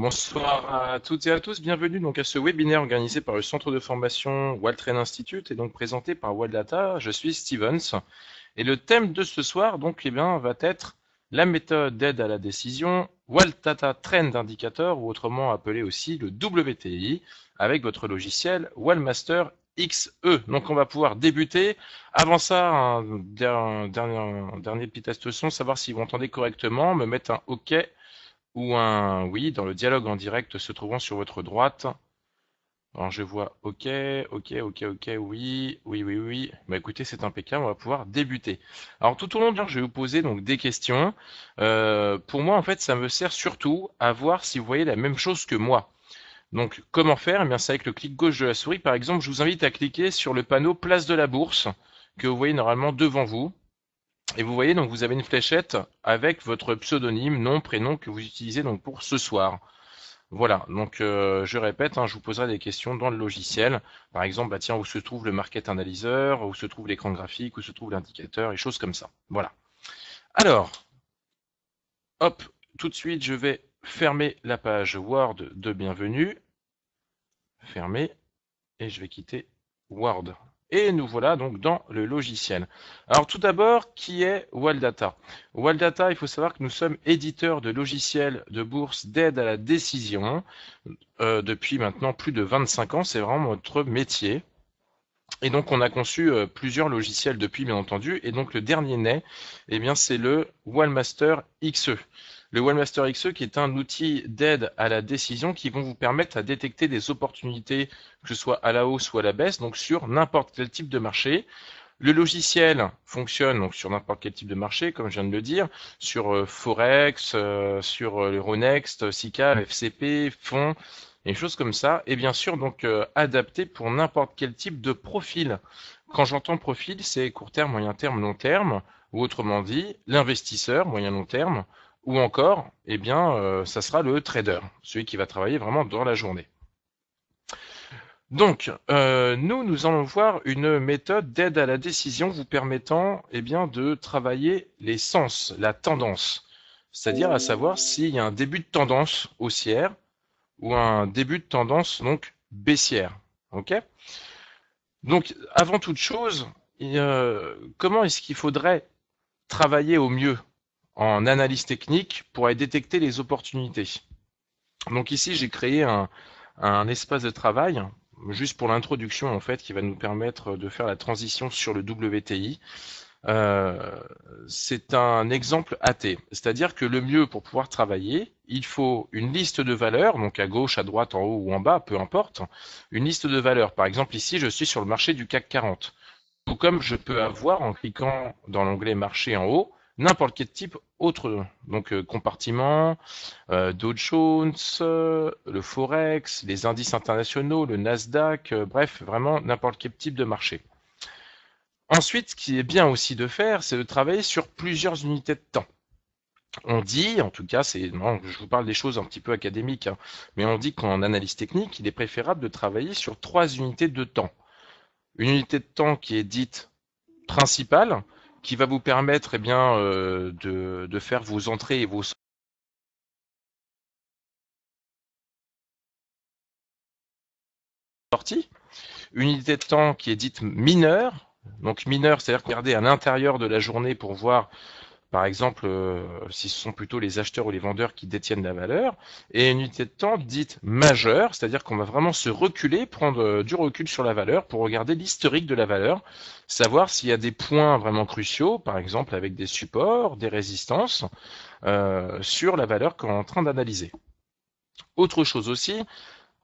Bonsoir à toutes et à tous, bienvenue donc à ce webinaire organisé par le centre de formation Waltrain Institute et donc présenté par Waldata. Je suis Stevens et le thème de ce soir donc eh bien, va être la méthode d'aide à la décision Waldata Trend Indicator ou autrement appelé aussi le WTI avec votre logiciel Wallmaster XE. Donc on va pouvoir débuter. Avant ça, un, dernier, petit test son, savoir si vous entendez correctement, me mettre un OK ou un oui dans le dialogue en direct se trouvant sur votre droite. Alors je vois OK, OK, OK, OK, oui, oui, oui, oui. Bah écoutez, c'est impeccable, on va pouvoir débuter. Alors tout au long de l'heure, je vais vous poser donc des questions. Euh, pour moi, en fait, ça me sert surtout à voir si vous voyez la même chose que moi. Donc comment faire eh bien, c'est avec le clic gauche de la souris. Par exemple, je vous invite à cliquer sur le panneau Place de la Bourse que vous voyez normalement devant vous. Et vous voyez, donc vous avez une fléchette avec votre pseudonyme, nom, prénom que vous utilisez donc pour ce soir. Voilà, donc euh, je répète, hein, je vous poserai des questions dans le logiciel. Par exemple, bah, tiens, où se trouve le market analyzer, où se trouve l'écran graphique, où se trouve l'indicateur, et choses comme ça. Voilà. Alors, hop, tout de suite, je vais fermer la page Word de bienvenue. Fermer, et je vais quitter Word. Et nous voilà donc dans le logiciel. Alors tout d'abord, qui est Wildata Wildata, il faut savoir que nous sommes éditeurs de logiciels de bourse d'aide à la décision euh, depuis maintenant plus de 25 ans. C'est vraiment notre métier. Et donc on a conçu euh, plusieurs logiciels depuis, bien entendu. Et donc le dernier né, eh bien c'est le Wallmaster XE. Le OneMaster XE qui est un outil d'aide à la décision qui vont vous permettre à détecter des opportunités, que ce soit à la hausse ou à la baisse, donc sur n'importe quel type de marché. Le logiciel fonctionne donc sur n'importe quel type de marché, comme je viens de le dire, sur euh, Forex, euh, sur Euronext, l'Euronext, euh, SICA, mm. FCP, fonds, et choses comme ça. Et bien sûr, donc adapté pour n'importe quel type de profil. Quand j'entends profil, c'est court terme, moyen terme, long terme, ou autrement dit, l'investisseur moyen long terme, ou encore, eh bien, euh, ça sera le trader, celui qui va travailler vraiment dans la journée. Donc, euh, nous, nous allons voir une méthode d'aide à la décision vous permettant eh bien, de travailler les sens, la tendance, c'est-à-dire à savoir s'il y a un début de tendance haussière ou un début de tendance donc baissière. Ok donc, avant toute chose, euh, comment est-ce qu'il faudrait travailler au mieux en analyse technique aller détecter les opportunités. Donc ici, j'ai créé un, espace de travail juste pour l'introduction en fait qui va nous permettre de faire la transition sur le WTI. Euh, c'est un exemple AT, c'est-à-dire que le mieux pour pouvoir travailler, il faut une liste de valeurs, donc à gauche, à droite, en haut ou en bas, peu importe, une liste de valeurs. Par exemple, ici, je suis sur le marché du CAC 40. Tout comme je peux avoir en cliquant dans l'onglet marché en haut, n'importe quel type autre, donc euh, compartiment, euh, Dow Jones, euh, le Forex, les indices internationaux, le Nasdaq, bref, vraiment n'importe quel type de marché. Ensuite, ce qui est bien aussi de faire, c'est de travailler sur plusieurs unités de temps. On dit, en tout cas, c'est, je vous parle des choses un petit peu académiques, hein, mais on dit qu'en analyse technique, il est préférable de travailler sur trois unités de temps. Une unité de temps qui est dite principale, qui va vous permettre eh bien, euh, de, de, faire vos entrées et vos sorties. Une unité de temps qui est dite mineure. Donc mineure, c'est-à-dire regarder à l'intérieur de la journée pour voir par exemple, euh, si ce sont plutôt les acheteurs ou les vendeurs qui détiennent la valeur, et une unité de temps dite majeure, c'est-à-dire qu'on va vraiment se reculer, prendre euh, du recul sur la valeur pour regarder l'historique de la valeur, savoir s'il y a des points vraiment cruciaux, par exemple avec des supports, des résistances, euh, sur la valeur qu'on est en train d'analyser. Autre chose aussi,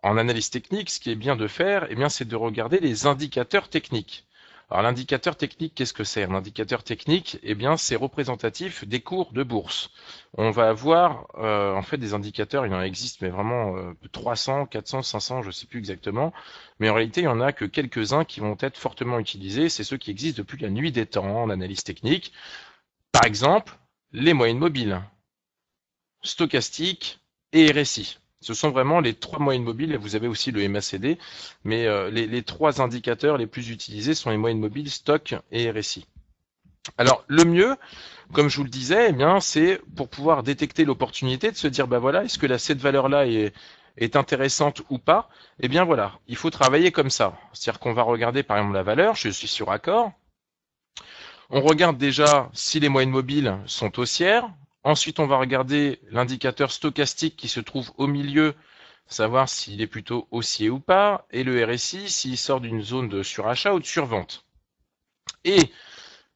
en analyse technique, ce qui est bien de faire, eh bien, c'est de regarder les indicateurs techniques. Alors l'indicateur technique, qu'est-ce que c'est Un indicateur technique, eh bien, c'est représentatif des cours de bourse. On va avoir euh, en fait des indicateurs, il en existe, mais vraiment 300, 400, 500, je ne sais plus exactement. Mais en réalité, il n'y en a que quelques-uns qui vont être fortement utilisés. C'est ceux qui existent depuis la nuit des temps en analyse technique. Par exemple, les moyennes mobiles, stochastiques et RSI. Ce sont vraiment les trois moyennes mobiles, et vous avez aussi le MACD, mais euh, les, trois indicateurs les plus utilisés sont les moyennes mobiles, stock et RSI. Alors le mieux, comme je vous le disais, eh bien c'est pour pouvoir détecter l'opportunité de se dire bah voilà, est-ce que cette valeur-là est, est intéressante ou pas Eh bien voilà, il faut travailler comme ça. C'est-à-dire qu'on va regarder par exemple la valeur, je suis sur accord, on regarde déjà si les moyennes mobiles sont haussières, Ensuite, on va regarder l'indicateur stochastique qui se trouve au milieu, savoir s'il est plutôt haussier ou pas, et le RSI s'il sort d'une zone de surachat ou de survente. Et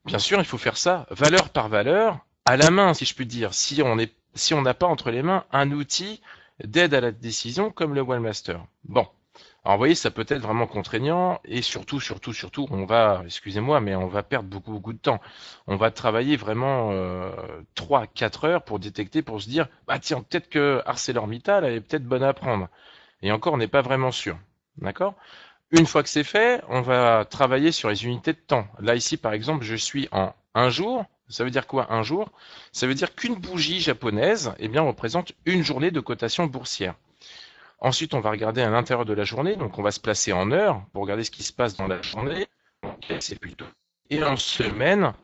bien sûr, il faut faire ça valeur par valeur, à la main, si je puis dire, si on si n'a pas entre les mains un outil d'aide à la décision comme le Wallmaster. Bon, alors vous voyez, ça peut être vraiment contraignant et surtout, surtout, surtout, on va, excusez-moi, mais on va perdre beaucoup, beaucoup de temps. On va travailler vraiment 3-4 euh, heures pour détecter, pour se dire, bah tiens, peut-être que ArcelorMittal est peut-être bonne à prendre. Et encore, on n'est pas vraiment sûr. D'accord Une fois que c'est fait, on va travailler sur les unités de temps. Là, ici, par exemple, je suis en un jour. Ça veut dire quoi un jour Ça veut dire qu'une bougie japonaise eh bien, représente une journée de cotation boursière. Ensuite, on va regarder à l'intérieur de la journée, donc on va se placer en heure pour regarder ce qui se passe dans la journée. c'est plutôt. Et en semaine,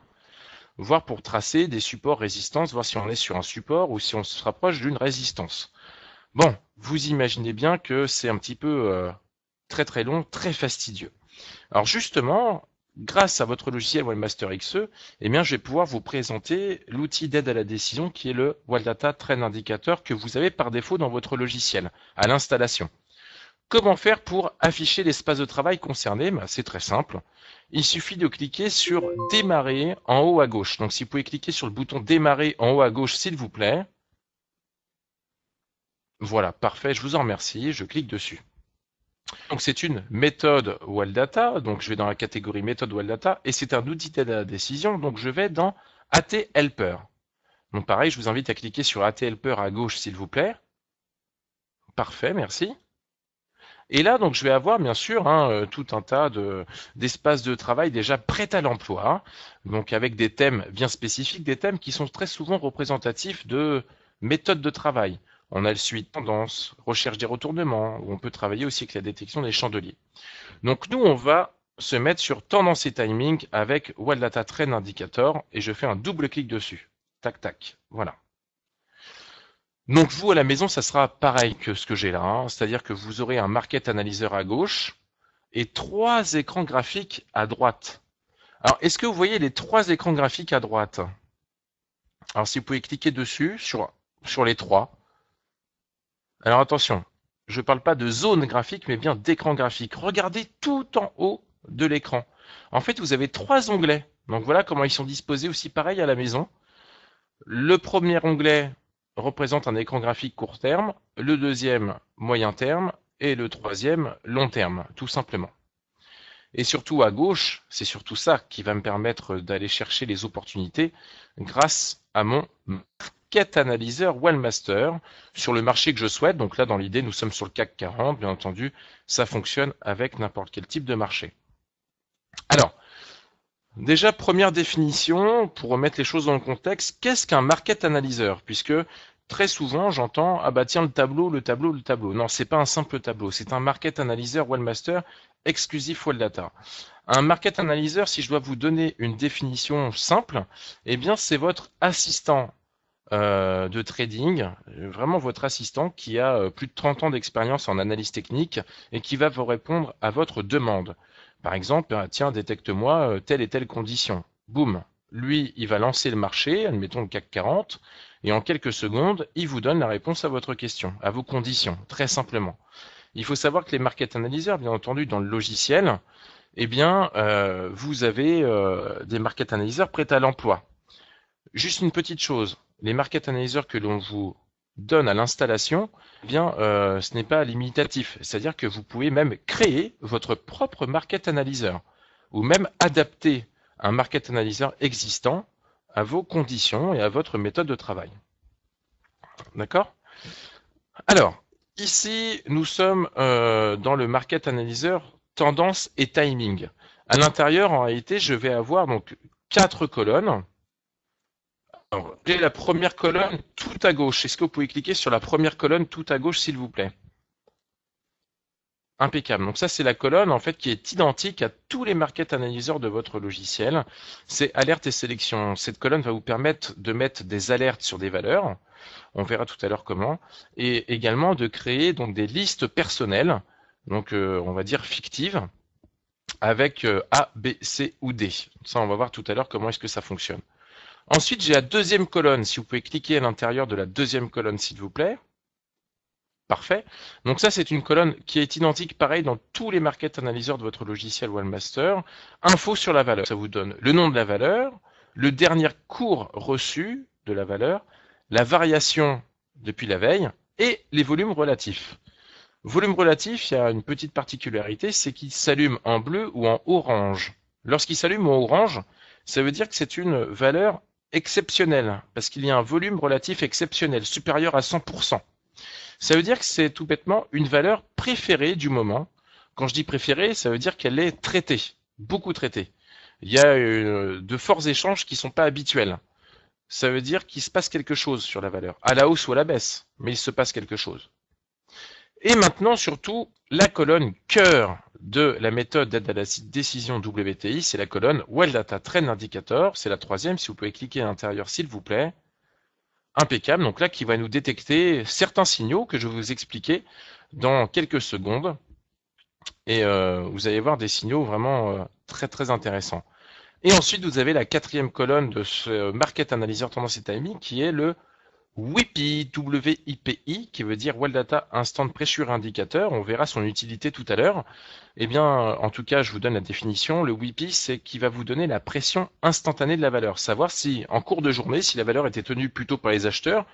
voir pour tracer des supports résistances, voir si on est sur un support ou si on se rapproche d'une résistance. Bon, vous imaginez bien que c'est un petit peu euh, très très long, très fastidieux. Alors justement, grâce à votre logiciel Webmaster XE, eh bien, je vais pouvoir vous présenter l'outil d'aide à la décision qui est le Wildata Trend Indicator que vous avez par défaut dans votre logiciel à l'installation. Comment faire pour afficher l'espace de travail concerné ben, C'est très simple. Il suffit de cliquer sur Démarrer en haut à gauche. Donc si vous pouvez cliquer sur le bouton Démarrer en haut à gauche, s'il vous plaît. Voilà, parfait, je vous en remercie, je clique dessus. Donc c'est une méthode well data, donc je vais dans la catégorie méthode well et c'est un outil d'aide à la décision, donc je vais dans AT Helper. Donc pareil, je vous invite à cliquer sur AT Helper à gauche s'il vous plaît. Parfait, merci. Et là, donc, je vais avoir bien sûr hein, euh, tout un tas d'espaces de, de, travail déjà prêts à l'emploi, donc avec des thèmes bien spécifiques, des thèmes qui sont très souvent représentatifs de méthodes de travail. On a le suite, tendance, recherche des retournements, où on peut travailler aussi avec la détection des chandeliers. Donc nous, on va se mettre sur tendance et timing avec Wall Data Trend Indicator et je fais un double clic dessus. Tac, tac. Voilà. Donc vous, à la maison, ça sera pareil que ce que j'ai là. Hein. C'est-à-dire que vous aurez un Market Analyzer à gauche et trois écrans graphiques à droite. Alors, est-ce que vous voyez les trois écrans graphiques à droite Alors, si vous pouvez cliquer dessus, sur, sur les trois, alors attention, je ne parle pas de zone graphique, mais bien d'écran graphique. Regardez tout en haut de l'écran. En fait, vous avez trois onglets. Donc voilà comment ils sont disposés aussi pareil à la maison. Le premier onglet représente un écran graphique court terme, le deuxième moyen terme et le troisième long terme, tout simplement. Et surtout à gauche, c'est surtout ça qui va me permettre d'aller chercher les opportunités grâce à mon Analyzer Wellmaster sur le marché que je souhaite. Donc là, dans l'idée, nous sommes sur le CAC 40. Bien entendu, ça fonctionne avec n'importe quel type de marché. Alors, déjà, première définition, pour remettre les choses dans le contexte, qu'est-ce qu'un market analyzer Puisque très souvent, j'entends Ah bah tiens, le tableau, le tableau, le tableau. Non, ce n'est pas un simple tableau, c'est un market analyzer Wellmaster exclusif Data. Un market analyzer, si je dois vous donner une définition simple, eh bien c'est votre assistant euh, de trading, euh, vraiment votre assistant qui a euh, plus de 30 ans d'expérience en analyse technique et qui va vous répondre à votre demande. Par exemple, ah, tiens, détecte-moi telle et telle condition. Boum. Lui, il va lancer le marché, admettons le CAC 40, et en quelques secondes, il vous donne la réponse à votre question, à vos conditions, très simplement. Il faut savoir que les market analyseurs, bien entendu, dans le logiciel, eh bien, vous avez des market analyseurs prêts à l'emploi. Juste une petite chose, les market analyzers que l'on vous donne à l'installation, eh bien, euh, ce n'est pas limitatif. C'est-à-dire que vous pouvez même créer votre propre market analyzer ou même adapter un market analyzer existant à vos conditions et à votre méthode de travail. D'accord Alors, ici, nous sommes euh, dans le market analyzer tendance et timing. À l'intérieur, en réalité, je vais avoir donc quatre colonnes la première colonne tout à gauche Est-ce que vous pouvez cliquer sur la première colonne tout à gauche, s'il vous plaît Impeccable. Donc ça, c'est la colonne en fait qui est identique à tous les market analyseurs de votre logiciel. C'est alerte et sélection. Cette colonne va vous permettre de mettre des alertes sur des valeurs. On verra tout à l'heure comment. Et également de créer donc des listes personnelles, donc euh, on va dire fictives, avec euh, A, B, C ou D. Ça, on va voir tout à l'heure comment est-ce que ça fonctionne. Ensuite, j'ai la deuxième colonne. Si vous pouvez cliquer à l'intérieur de la deuxième colonne, s'il vous plaît. Parfait. Donc ça, c'est une colonne qui est identique, pareil, dans tous les market analyseurs de votre logiciel Wallmaster. Info sur la valeur. Ça vous donne le nom de la valeur, le dernier cours reçu de la valeur, la variation depuis la veille et les volumes relatifs. Volume relatif, il y a une petite particularité, c'est qu'il s'allume en bleu ou en orange. Lorsqu'il s'allume en orange, ça veut dire que c'est une valeur exceptionnel, hein, parce qu'il y a un volume relatif exceptionnel, supérieur à 100%. Ça veut dire que c'est tout bêtement une valeur préférée du moment. Quand je dis préférée, ça veut dire qu'elle est traitée, beaucoup traitée. Il y a euh, de forts échanges qui ne sont pas habituels. Ça veut dire qu'il se passe quelque chose sur la valeur, à la hausse ou à la baisse, mais il se passe quelque chose. Et maintenant, surtout, la colonne cœur de la méthode d'aide à la décision WTI, c'est la colonne Well Data Trend Indicator, c'est la troisième, si vous pouvez cliquer à l'intérieur s'il vous plaît. Impeccable, donc là qui va nous détecter certains signaux que je vais vous expliquer dans quelques secondes. Et euh, vous allez voir des signaux vraiment euh, très très intéressants. Et ensuite, vous avez la quatrième colonne de ce Market Analyzer Tendance et Timing qui est le WIPI, W-I-P-I, qui veut dire Well Data Instant Pressure Indicator. On verra son utilité tout à l'heure. Eh bien, en tout cas, je vous donne la définition. Le WIPI, c'est qui va vous donner la pression instantanée de la valeur. Savoir si, en cours de journée, si la valeur était tenue plutôt par les acheteurs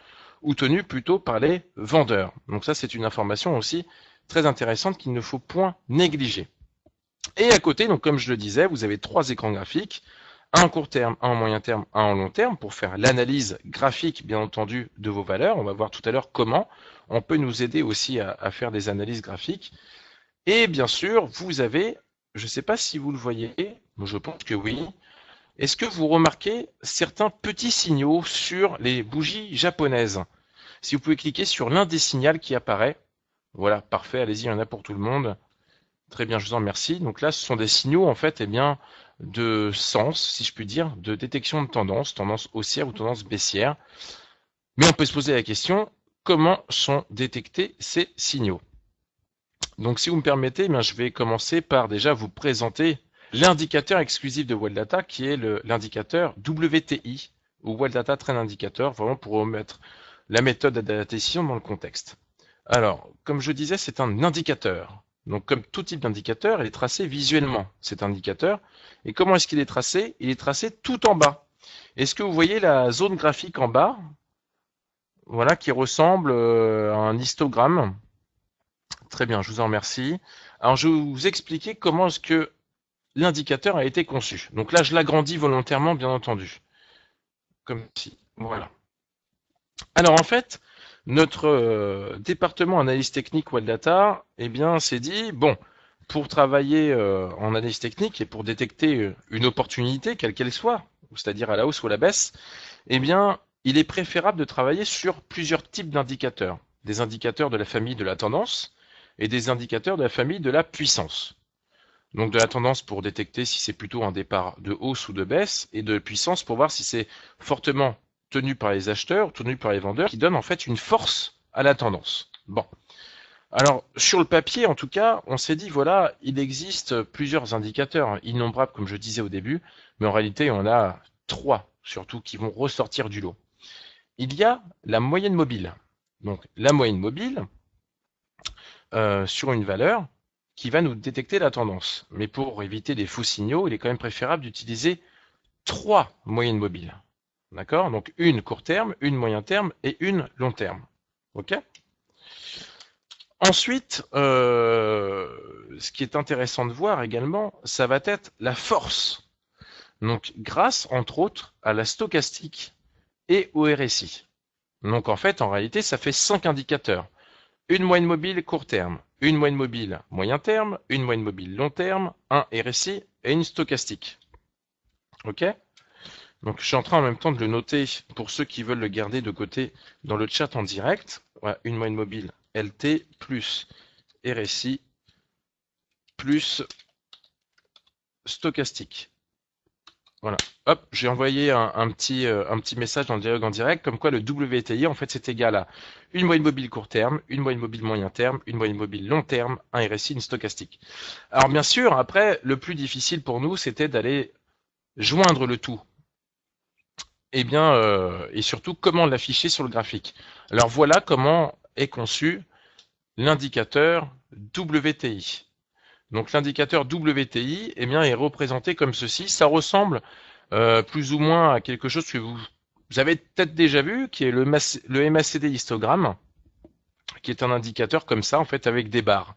ou tenue plutôt par les vendeurs. Donc ça, c'est une information aussi très intéressante qu'il ne faut point négliger. Et à côté, donc comme je le disais, vous avez trois écrans graphiques un en court terme, un en moyen terme, un en long terme, pour faire l'analyse graphique, bien entendu, de vos valeurs. On va voir tout à l'heure comment on peut nous aider aussi à, faire des analyses graphiques. Et bien sûr, vous avez, je ne sais pas si vous le voyez, mais je pense que oui, est-ce que vous remarquez certains petits signaux sur les bougies japonaises Si vous pouvez cliquer sur l'un des signaux qui apparaît, voilà, parfait, allez-y, il y en a pour tout le monde. Très bien, je vous en remercie. Donc là, ce sont des signaux, en fait, eh bien, de sens, si je puis dire, de détection de tendance, tendance haussière ou tendance baissière. Mais on peut se poser la question, comment sont détectés ces signaux Donc si vous me permettez, eh je vais commencer par déjà vous présenter l'indicateur exclusif de Data, qui est l'indicateur WTI, ou Data Trend Indicator, vraiment pour remettre la méthode de décision dans le contexte. Alors, comme je disais, c'est un indicateur. Donc comme tout type d'indicateur, il est tracé visuellement, cet indicateur. Et comment est-ce qu'il est tracé Il est tracé tout en bas. Est-ce que vous voyez la zone graphique en bas Voilà, qui ressemble euh, à un histogramme. Très bien, je vous en remercie. Alors je vais vous expliquer comment est-ce que l'indicateur a été conçu. Donc là, je l'agrandis volontairement, bien entendu. Comme si. Voilà. Alors en fait, notre euh, département analyse technique data eh bien, s'est dit bon, pour travailler euh, en analyse technique et pour détecter euh, une opportunité, quelle qu'elle soit, c'est-à-dire à la hausse ou à la baisse, eh bien, il est préférable de travailler sur plusieurs types d'indicateurs, des indicateurs de la famille de la tendance et des indicateurs de la famille de la puissance. Donc de la tendance pour détecter si c'est plutôt un départ de hausse ou de baisse, et de puissance pour voir si c'est fortement Tenu par les acheteurs, tenu par les vendeurs, qui donne en fait une force à la tendance. Bon. Alors, sur le papier, en tout cas, on s'est dit, voilà, il existe plusieurs indicateurs hein, innombrables, comme je disais au début, mais en réalité, on a trois, surtout, qui vont ressortir du lot. Il y a la moyenne mobile. Donc, la moyenne mobile, euh, sur une valeur, qui va nous détecter la tendance. Mais pour éviter des faux signaux, il est quand même préférable d'utiliser trois moyennes mobiles. D'accord Donc une court terme, une moyen terme et une long terme. OK Ensuite, euh, ce qui est intéressant de voir également, ça va être la force. Donc grâce entre autres à la stochastique et au RSI. Donc en fait, en réalité, ça fait cinq indicateurs. Une moyenne mobile court terme, une moyenne mobile moyen terme, une moyenne mobile long terme, un RSI et une stochastique. OK donc je suis en train en même temps de le noter pour ceux qui veulent le garder de côté dans le chat en direct. Voilà, une moyenne mobile LT plus RSI plus stochastique. Voilà. Hop, j'ai envoyé un, petit, euh, un, petit, message dans le dialogue en direct, comme quoi le WTI, en fait, c'est égal à une moyenne mobile court terme, une moyenne mobile moyen terme, une moyenne mobile long terme, un RSI, une stochastique. Alors, bien sûr, après, le plus difficile pour nous, c'était d'aller joindre le tout. Et eh bien, euh, et surtout comment l'afficher sur le graphique. Alors voilà comment est conçu l'indicateur WTI. Donc l'indicateur WTI, et eh bien, est représenté comme ceci. Ça ressemble euh, plus ou moins à quelque chose que vous, avez peut-être déjà vu, qui est le, MACD histogramme, qui est un indicateur comme ça, en fait, avec des barres.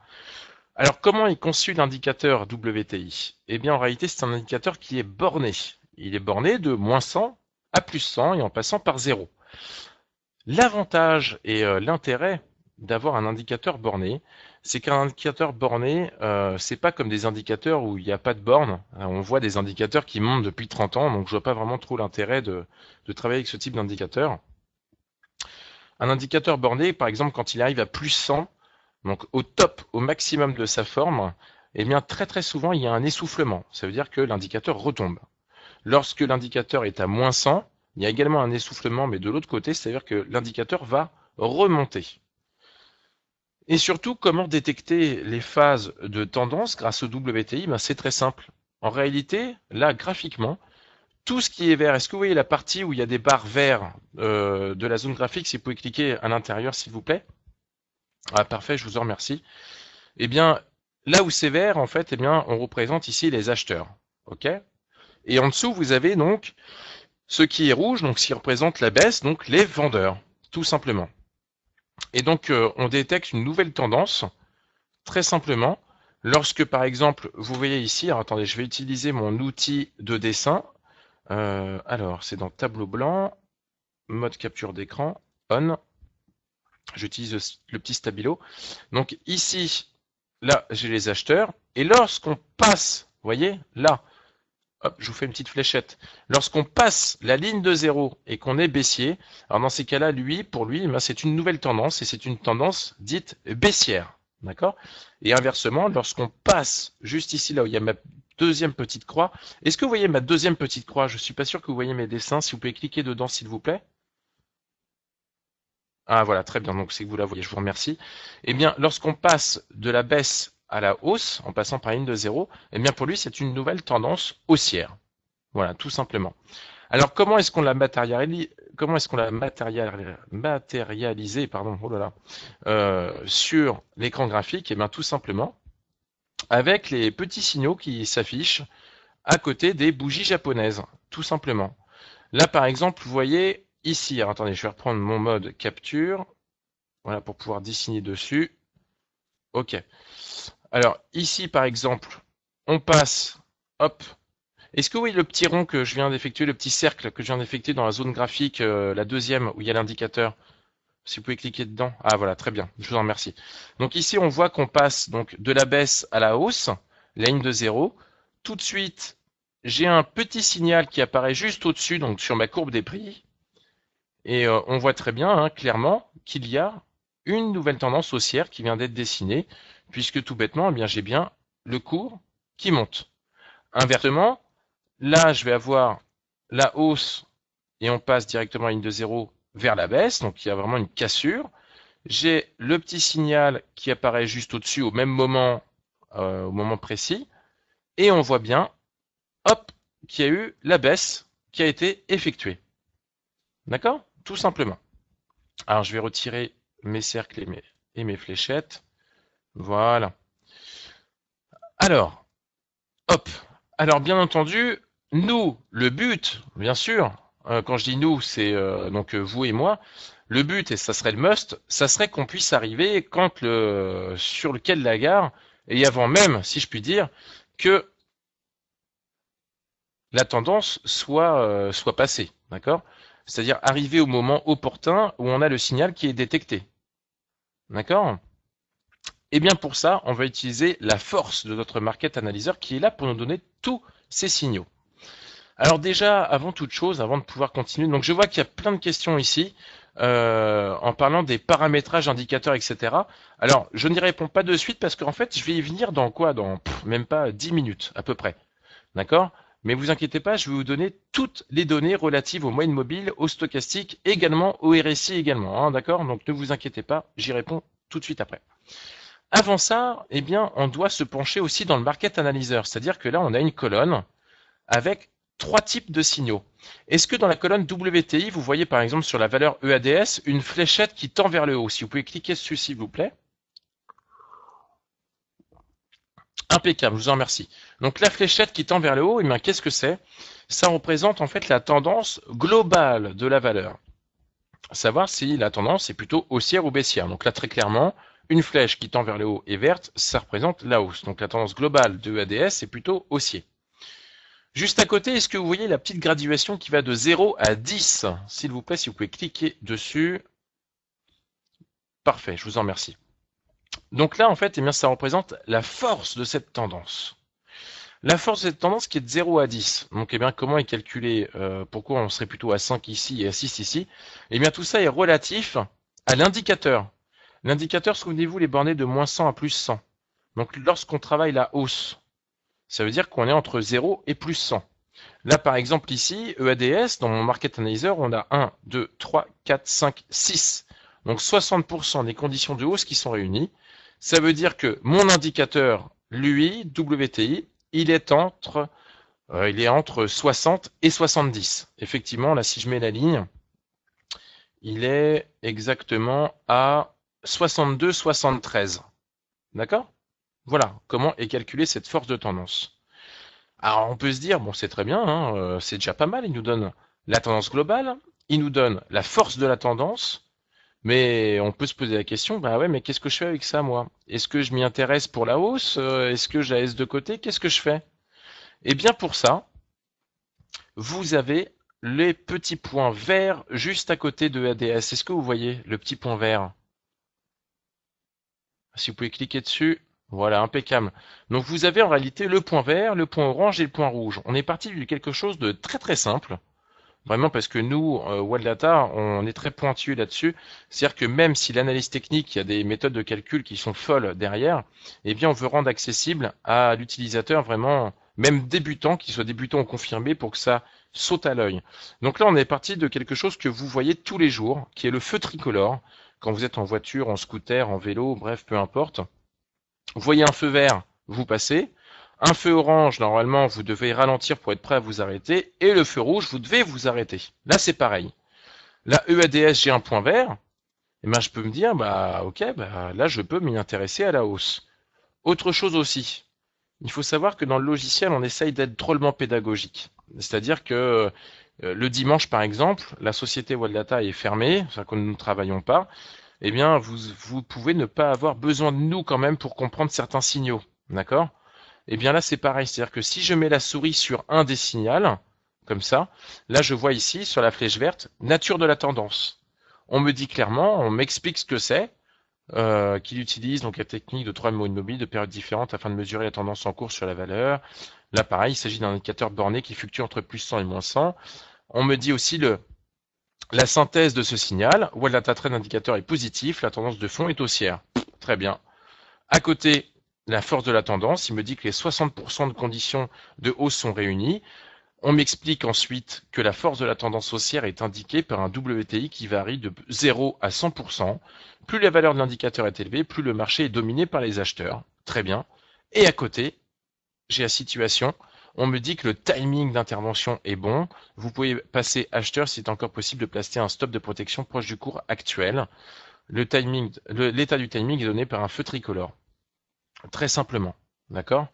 Alors comment est conçu l'indicateur WTI Eh bien, en réalité, c'est un indicateur qui est borné. Il est borné de moins 100 à plus 100 et en passant par 0. L'avantage et euh, l'intérêt d'avoir un indicateur borné, c'est qu'un indicateur borné, euh, c'est pas comme des indicateurs où il n'y a pas de borne. Euh, on voit des indicateurs qui montent depuis 30 ans, donc je vois pas vraiment trop l'intérêt de, de travailler avec ce type d'indicateur. Un indicateur borné, par exemple, quand il arrive à plus 100, donc au top, au maximum de sa forme, eh bien très très souvent il y a un essoufflement. Ça veut dire que l'indicateur retombe. Lorsque l'indicateur est à moins 100, il y a également un essoufflement, mais de l'autre côté, c'est-à-dire que l'indicateur va remonter. Et surtout, comment détecter les phases de tendance grâce au WTI ben, C'est très simple. En réalité, là, graphiquement, tout ce qui est vert, est-ce que vous voyez la partie où il y a des barres vertes euh, de la zone graphique Si vous pouvez cliquer à l'intérieur, s'il vous plaît. Ah, parfait, je vous en remercie. Eh bien, là où c'est vert, en fait, eh bien, on représente ici les acheteurs. OK et en dessous, vous avez donc ce qui est rouge, donc ce qui représente la baisse, donc les vendeurs, tout simplement. Et donc, euh, on détecte une nouvelle tendance, très simplement, lorsque, par exemple, vous voyez ici, alors, attendez, je vais utiliser mon outil de dessin. Euh, alors, c'est dans tableau blanc, mode capture d'écran, on. J'utilise le petit stabilo. Donc ici, là, j'ai les acheteurs. Et lorsqu'on passe, vous voyez, là, je vous fais une petite fléchette. Lorsqu'on passe la ligne de zéro et qu'on est baissier, alors dans ces cas-là, lui, pour lui, ben, c'est une nouvelle tendance et c'est une tendance dite baissière. D'accord Et inversement, lorsqu'on passe juste ici, là où il y a ma deuxième petite croix, est-ce que vous voyez ma deuxième petite croix Je ne suis pas sûr que vous voyez mes dessins. Si vous pouvez cliquer dedans, s'il vous plaît. Ah voilà, très bien, donc c'est que vous la voyez, je vous remercie. Eh bien, lorsqu'on passe de la baisse à la hausse en passant par une de zéro, et eh bien pour lui c'est une nouvelle tendance haussière. Voilà, tout simplement. Alors comment est-ce qu'on l'a matérialisé Comment est-ce qu'on l'a matérialisé, pardon, oh euh, sur l'écran graphique Et eh bien tout simplement avec les petits signaux qui s'affichent à côté des bougies japonaises, tout simplement. Là par exemple, vous voyez ici, attendez, je vais reprendre mon mode capture, voilà pour pouvoir dessiner dessus. Ok. Alors ici par exemple, on passe, hop. Est-ce que oui le petit rond que je viens d'effectuer, le petit cercle que je viens d'effectuer dans la zone graphique, euh, la deuxième où il y a l'indicateur, si vous pouvez cliquer dedans. Ah voilà, très bien, je vous en remercie. Donc ici on voit qu'on passe donc de la baisse à la hausse, la ligne de zéro. Tout de suite, j'ai un petit signal qui apparaît juste au-dessus, donc sur ma courbe des prix. Et euh, on voit très bien, hein, clairement, qu'il y a une nouvelle tendance haussière qui vient d'être dessinée puisque tout bêtement, eh bien, j'ai bien le cours qui monte. Inversement, là, je vais avoir la hausse et on passe directement à une de zéro vers la baisse, donc il y a vraiment une cassure. J'ai le petit signal qui apparaît juste au-dessus au même moment, euh, au moment précis, et on voit bien, hop, qu'il y a eu la baisse qui a été effectuée. D'accord Tout simplement. Alors je vais retirer mes cercles et mes fléchettes. Voilà. Alors, hop. Alors, bien entendu, nous, le but, bien sûr, euh, quand je dis nous, c'est euh, donc euh, vous et moi, le but, et ça serait le must, ça serait qu'on puisse arriver quand le, sur lequel de la gare, et avant même, si je puis dire, que la tendance soit, soit passée, d'accord C'est-à-dire arriver au moment opportun où on a le signal qui est détecté. D'accord et eh bien pour ça, on va utiliser la force de notre market analyzer qui est là pour nous donner tous ces signaux. Alors déjà, avant toute chose, avant de pouvoir continuer, donc je vois qu'il y a plein de questions ici euh, en parlant des paramétrages, indicateurs, etc. Alors je n'y réponds pas de suite parce qu'en fait, je vais y venir dans quoi Dans même pas 10 minutes à peu près. D'accord mais vous inquiétez pas, je vais vous donner toutes les données relatives aux moyennes mobiles, aux stochastiques, également au RSI également. Hein, d'accord Donc ne vous inquiétez pas, j'y réponds tout de suite après avant ça, eh bien, on doit se pencher aussi dans le market analyzer, c'est-à-dire que là, on a une colonne avec trois types de signaux. Est-ce que dans la colonne WTI, vous voyez par exemple sur la valeur EADS une fléchette qui tend vers le haut Si vous pouvez cliquer dessus, s'il vous plaît. Impeccable, je vous en remercie. Donc la fléchette qui tend vers le haut, eh qu'est-ce que c'est Ça représente en fait la tendance globale de la valeur. Savoir si la tendance est plutôt haussière ou baissière. Donc là, très clairement, une flèche qui tend vers le haut est verte, ça représente la hausse. Donc la tendance globale de EADS est plutôt haussier. Juste à côté, est-ce que vous voyez la petite graduation qui va de 0 à 10 S'il vous plaît, si vous pouvez cliquer dessus. Parfait, je vous en remercie. Donc là, en fait, eh bien, ça représente la force de cette tendance. La force de cette tendance qui est de 0 à 10. Donc eh bien, comment est calculé euh, Pourquoi on serait plutôt à 5 ici et à 6 ici Eh bien, tout ça est relatif à l'indicateur L'indicateur, souvenez-vous, les bornés de moins 100 à plus 100. Donc lorsqu'on travaille la hausse, ça veut dire qu'on est entre 0 et plus 100. Là, par exemple, ici, EADS, dans mon Market Analyzer, on a 1, 2, 3, 4, 5, 6. Donc 60% des conditions de hausse qui sont réunies. Ça veut dire que mon indicateur, lui, WTI, il est entre, euh, il est entre 60 et 70. Effectivement, là, si je mets la ligne, il est exactement à 62-73. D'accord Voilà comment est calculée cette force de tendance. Alors on peut se dire, bon c'est très bien, hein, euh, c'est déjà pas mal, il nous donne la tendance globale, il nous donne la force de la tendance, mais on peut se poser la question, bah ouais, mais qu'est-ce que je fais avec ça moi Est-ce que je m'y intéresse pour la hausse euh, Est-ce que je la laisse de côté Qu'est-ce que je fais Eh bien pour ça, vous avez les petits points verts juste à côté de ADS. Est-ce que vous voyez le petit point vert si vous pouvez cliquer dessus, voilà, impeccable. Donc vous avez en réalité le point vert, le point orange et le point rouge. On est parti de quelque chose de très très simple. Vraiment parce que nous, euh, Data, on est très pointueux là-dessus. C'est-à-dire que même si l'analyse technique, il y a des méthodes de calcul qui sont folles derrière, eh bien on veut rendre accessible à l'utilisateur vraiment, même débutant, qu'il soit débutant ou confirmé, pour que ça saute à l'œil. Donc là, on est parti de quelque chose que vous voyez tous les jours, qui est le feu tricolore quand vous êtes en voiture, en scooter, en vélo, bref, peu importe. Vous voyez un feu vert, vous passez. Un feu orange, normalement, vous devez ralentir pour être prêt à vous arrêter. Et le feu rouge, vous devez vous arrêter. Là, c'est pareil. La EADS, j'ai un point vert. Et eh ben, je peux me dire, bah, ok, bah, là, je peux m'y intéresser à la hausse. Autre chose aussi. Il faut savoir que dans le logiciel, on essaye d'être drôlement pédagogique. C'est-à-dire que euh, le dimanche, par exemple, la société Data est fermée, c'est-à-dire que nous ne travaillons pas. Eh bien, vous, vous pouvez ne pas avoir besoin de nous quand même pour comprendre certains signaux. D'accord Eh bien là, c'est pareil. C'est-à-dire que si je mets la souris sur un des signaux, comme ça, là, je vois ici, sur la flèche verte, nature de la tendance. On me dit clairement, on m'explique ce que c'est, euh, qu'il utilise donc la technique de trois mots immobiles de périodes différentes afin de mesurer la tendance en cours sur la valeur, Là, pareil, il s'agit d'un indicateur borné qui fluctue entre plus 100 et moins 100. On me dit aussi le, la synthèse de ce signal. ou data trend indicateur est positif, la tendance de fond est haussière. Très bien. À côté, la force de la tendance, il me dit que les 60% de conditions de hausse sont réunies. On m'explique ensuite que la force de la tendance haussière est indiquée par un WTI qui varie de 0 à 100%. Plus la valeur de l'indicateur est élevée, plus le marché est dominé par les acheteurs. Très bien. Et à côté, j'ai la situation, on me dit que le timing d'intervention est bon. Vous pouvez passer acheteur si c'est encore possible de placer un stop de protection proche du cours actuel. Le timing, l'état du timing est donné par un feu tricolore. Très simplement. D'accord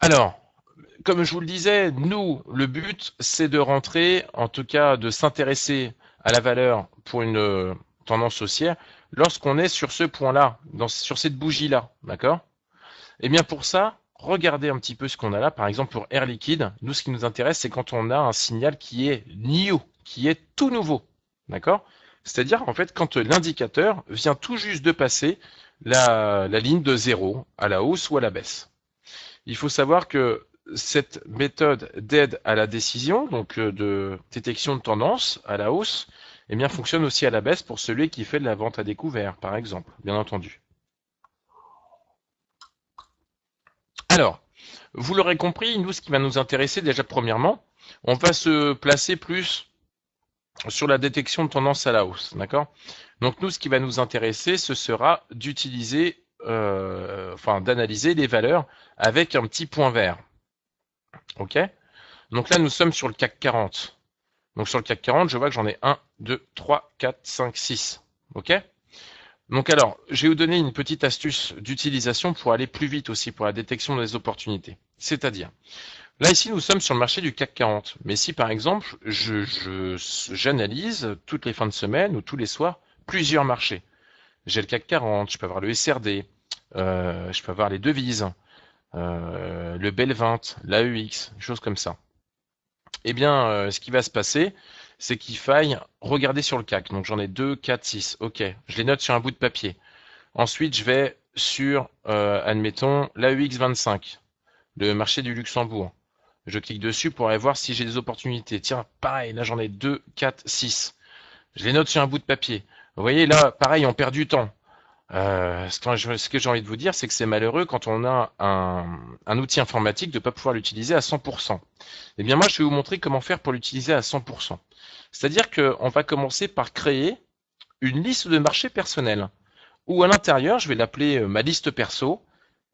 Alors, comme je vous le disais, nous, le but, c'est de rentrer, en tout cas de s'intéresser à la valeur pour une euh, tendance haussière lorsqu'on est sur ce point-là, sur cette bougie-là. D'accord Eh bien, pour ça, regardez un petit peu ce qu'on a là. Par exemple, pour Air Liquide, nous, ce qui nous intéresse, c'est quand on a un signal qui est new, qui est tout nouveau. D'accord C'est-à-dire, en fait, quand l'indicateur vient tout juste de passer la, ligne de zéro à la hausse ou à la baisse. Il faut savoir que cette méthode d'aide à la décision, donc euh, de détection de tendance à la hausse, eh bien, fonctionne aussi à la baisse pour celui qui fait de la vente à découvert, par exemple, bien entendu. Alors, vous l'aurez compris, nous, ce qui va nous intéresser déjà premièrement, on va se placer plus sur la détection de tendance à la hausse, d'accord Donc nous, ce qui va nous intéresser, ce sera d'utiliser, euh, enfin d'analyser les valeurs avec un petit point vert, ok Donc là, nous sommes sur le CAC 40. Donc sur le CAC 40, je vois que j'en ai 1, 2, 3, 4, 5, 6, ok donc alors, je vais vous donner une petite astuce d'utilisation pour aller plus vite aussi pour la détection des opportunités. C'est-à-dire, là ici nous sommes sur le marché du CAC 40, mais si par exemple j'analyse je, j'analyse toutes les fins de semaine ou tous les soirs plusieurs marchés, j'ai le CAC 40, je peux avoir le SRD, euh, je peux avoir les devises, euh, le BEL 20, l'AEX, choses comme ça. Eh bien, euh, ce qui va se passer, c'est qu'il faille regarder sur le CAC. Donc j'en ai 2, 4, 6. Ok, je les note sur un bout de papier. Ensuite, je vais sur, euh, admettons, l'AEX25, le marché du Luxembourg. Je clique dessus pour aller voir si j'ai des opportunités. Tiens, pareil, là j'en ai 2, 4, 6. Je les note sur un bout de papier. Vous voyez, là, pareil, on perd du temps. Euh, ce, que j'ai envie de vous dire, c'est que c'est malheureux quand on a un, un outil informatique de ne pas pouvoir l'utiliser à 100%. Eh bien, moi, je vais vous montrer comment faire pour l'utiliser à 100%. C'est-à-dire qu'on va commencer par créer une liste de marchés personnels, où à l'intérieur, je vais l'appeler euh, ma liste perso,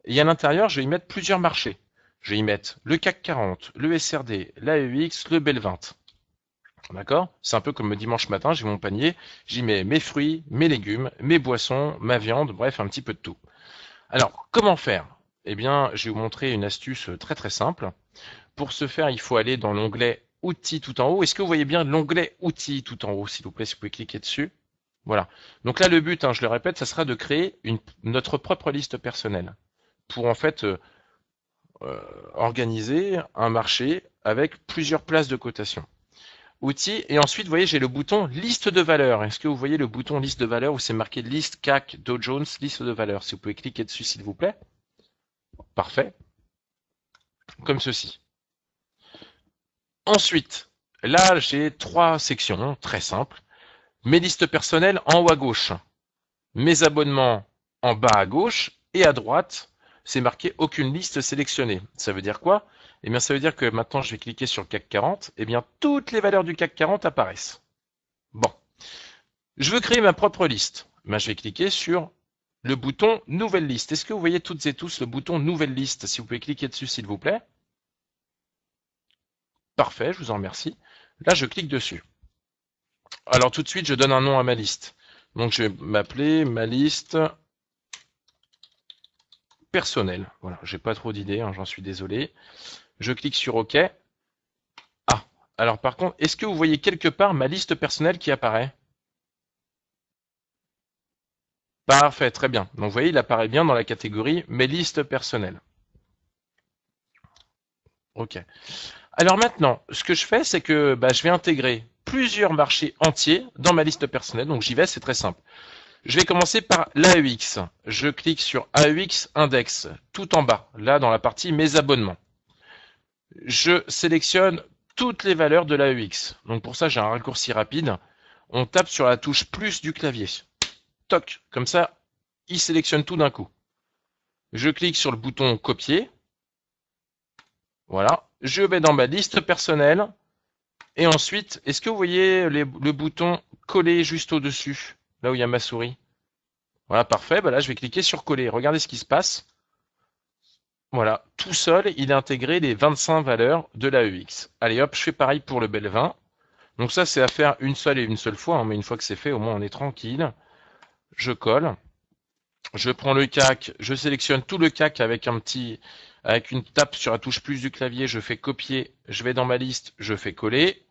et à l'intérieur, je vais y mettre plusieurs marchés. Je vais y mettre le CAC 40, le SRD, l'AEX, le BEL 20. C'est un peu comme dimanche matin, j'ai mon panier, j'y mets mes fruits, mes légumes, mes boissons, ma viande, bref, un petit peu de tout. Alors, comment faire Eh bien, je vais vous montrer une astuce très très simple. Pour ce faire, il faut aller dans l'onglet Outils tout en haut. Est-ce que vous voyez bien l'onglet Outils tout en haut, s'il vous plaît, si vous pouvez cliquer dessus Voilà. Donc là, le but, hein, je le répète, ça sera de créer notre propre liste personnelle pour en fait euh, euh, organiser un marché avec plusieurs places de cotation outils. Et ensuite, vous voyez, j'ai le bouton liste de valeurs. Est-ce que vous voyez le bouton liste de valeurs où c'est marqué liste CAC Dow Jones liste de valeurs Si vous pouvez cliquer dessus, s'il vous plaît. Parfait. Comme ceci. Ensuite, là, j'ai trois sections très simples. Mes listes personnelles en haut à gauche. Mes abonnements en bas à gauche. Et à droite, c'est marqué aucune liste sélectionnée. Ça veut dire quoi eh bien ça veut dire que maintenant je vais cliquer sur le CAC 40, eh bien toutes les valeurs du CAC 40 apparaissent. Bon. Je veux créer ma propre liste. Eh je vais cliquer sur le bouton Nouvelle liste. Est-ce que vous voyez toutes et tous le bouton Nouvelle liste Si vous pouvez cliquer dessus, s'il vous plaît. Parfait, je vous en remercie. Là, je clique dessus. Alors tout de suite, je donne un nom à ma liste. Donc je vais m'appeler ma liste personnelle. Voilà, j'ai pas trop d'idées, hein, j'en suis désolé. Je clique sur OK. Ah, alors par contre, est-ce que vous voyez quelque part ma liste personnelle qui apparaît Parfait, très bien. Donc vous voyez, il apparaît bien dans la catégorie mes listes personnelles. OK. Alors maintenant, ce que je fais, c'est que bah, je vais intégrer plusieurs marchés entiers dans ma liste personnelle. Donc j'y vais, c'est très simple. Je vais commencer par l'AEX. Je clique sur AEX Index, tout en bas, là dans la partie Mes abonnements je sélectionne toutes les valeurs de la UX. E Donc pour ça, j'ai un raccourci rapide. On tape sur la touche plus du clavier. Toc, comme ça, il sélectionne tout d'un coup. Je clique sur le bouton copier. Voilà. Je vais dans ma liste personnelle. Et ensuite, est-ce que vous voyez le bouton coller juste au-dessus, là où il y a ma souris Voilà, parfait. Bah là, je vais cliquer sur coller. Regardez ce qui se passe. Voilà, tout seul, il a intégré les 25 valeurs de l'AEX. Allez hop, je fais pareil pour le Belvin. Donc ça, c'est à faire une seule et une seule fois, hein, mais une fois que c'est fait, au moins on est tranquille. Je colle. Je prends le CAC, je sélectionne tout le CAC avec un petit, avec une tape sur la touche plus du clavier, je fais copier, je vais dans ma liste, je fais coller.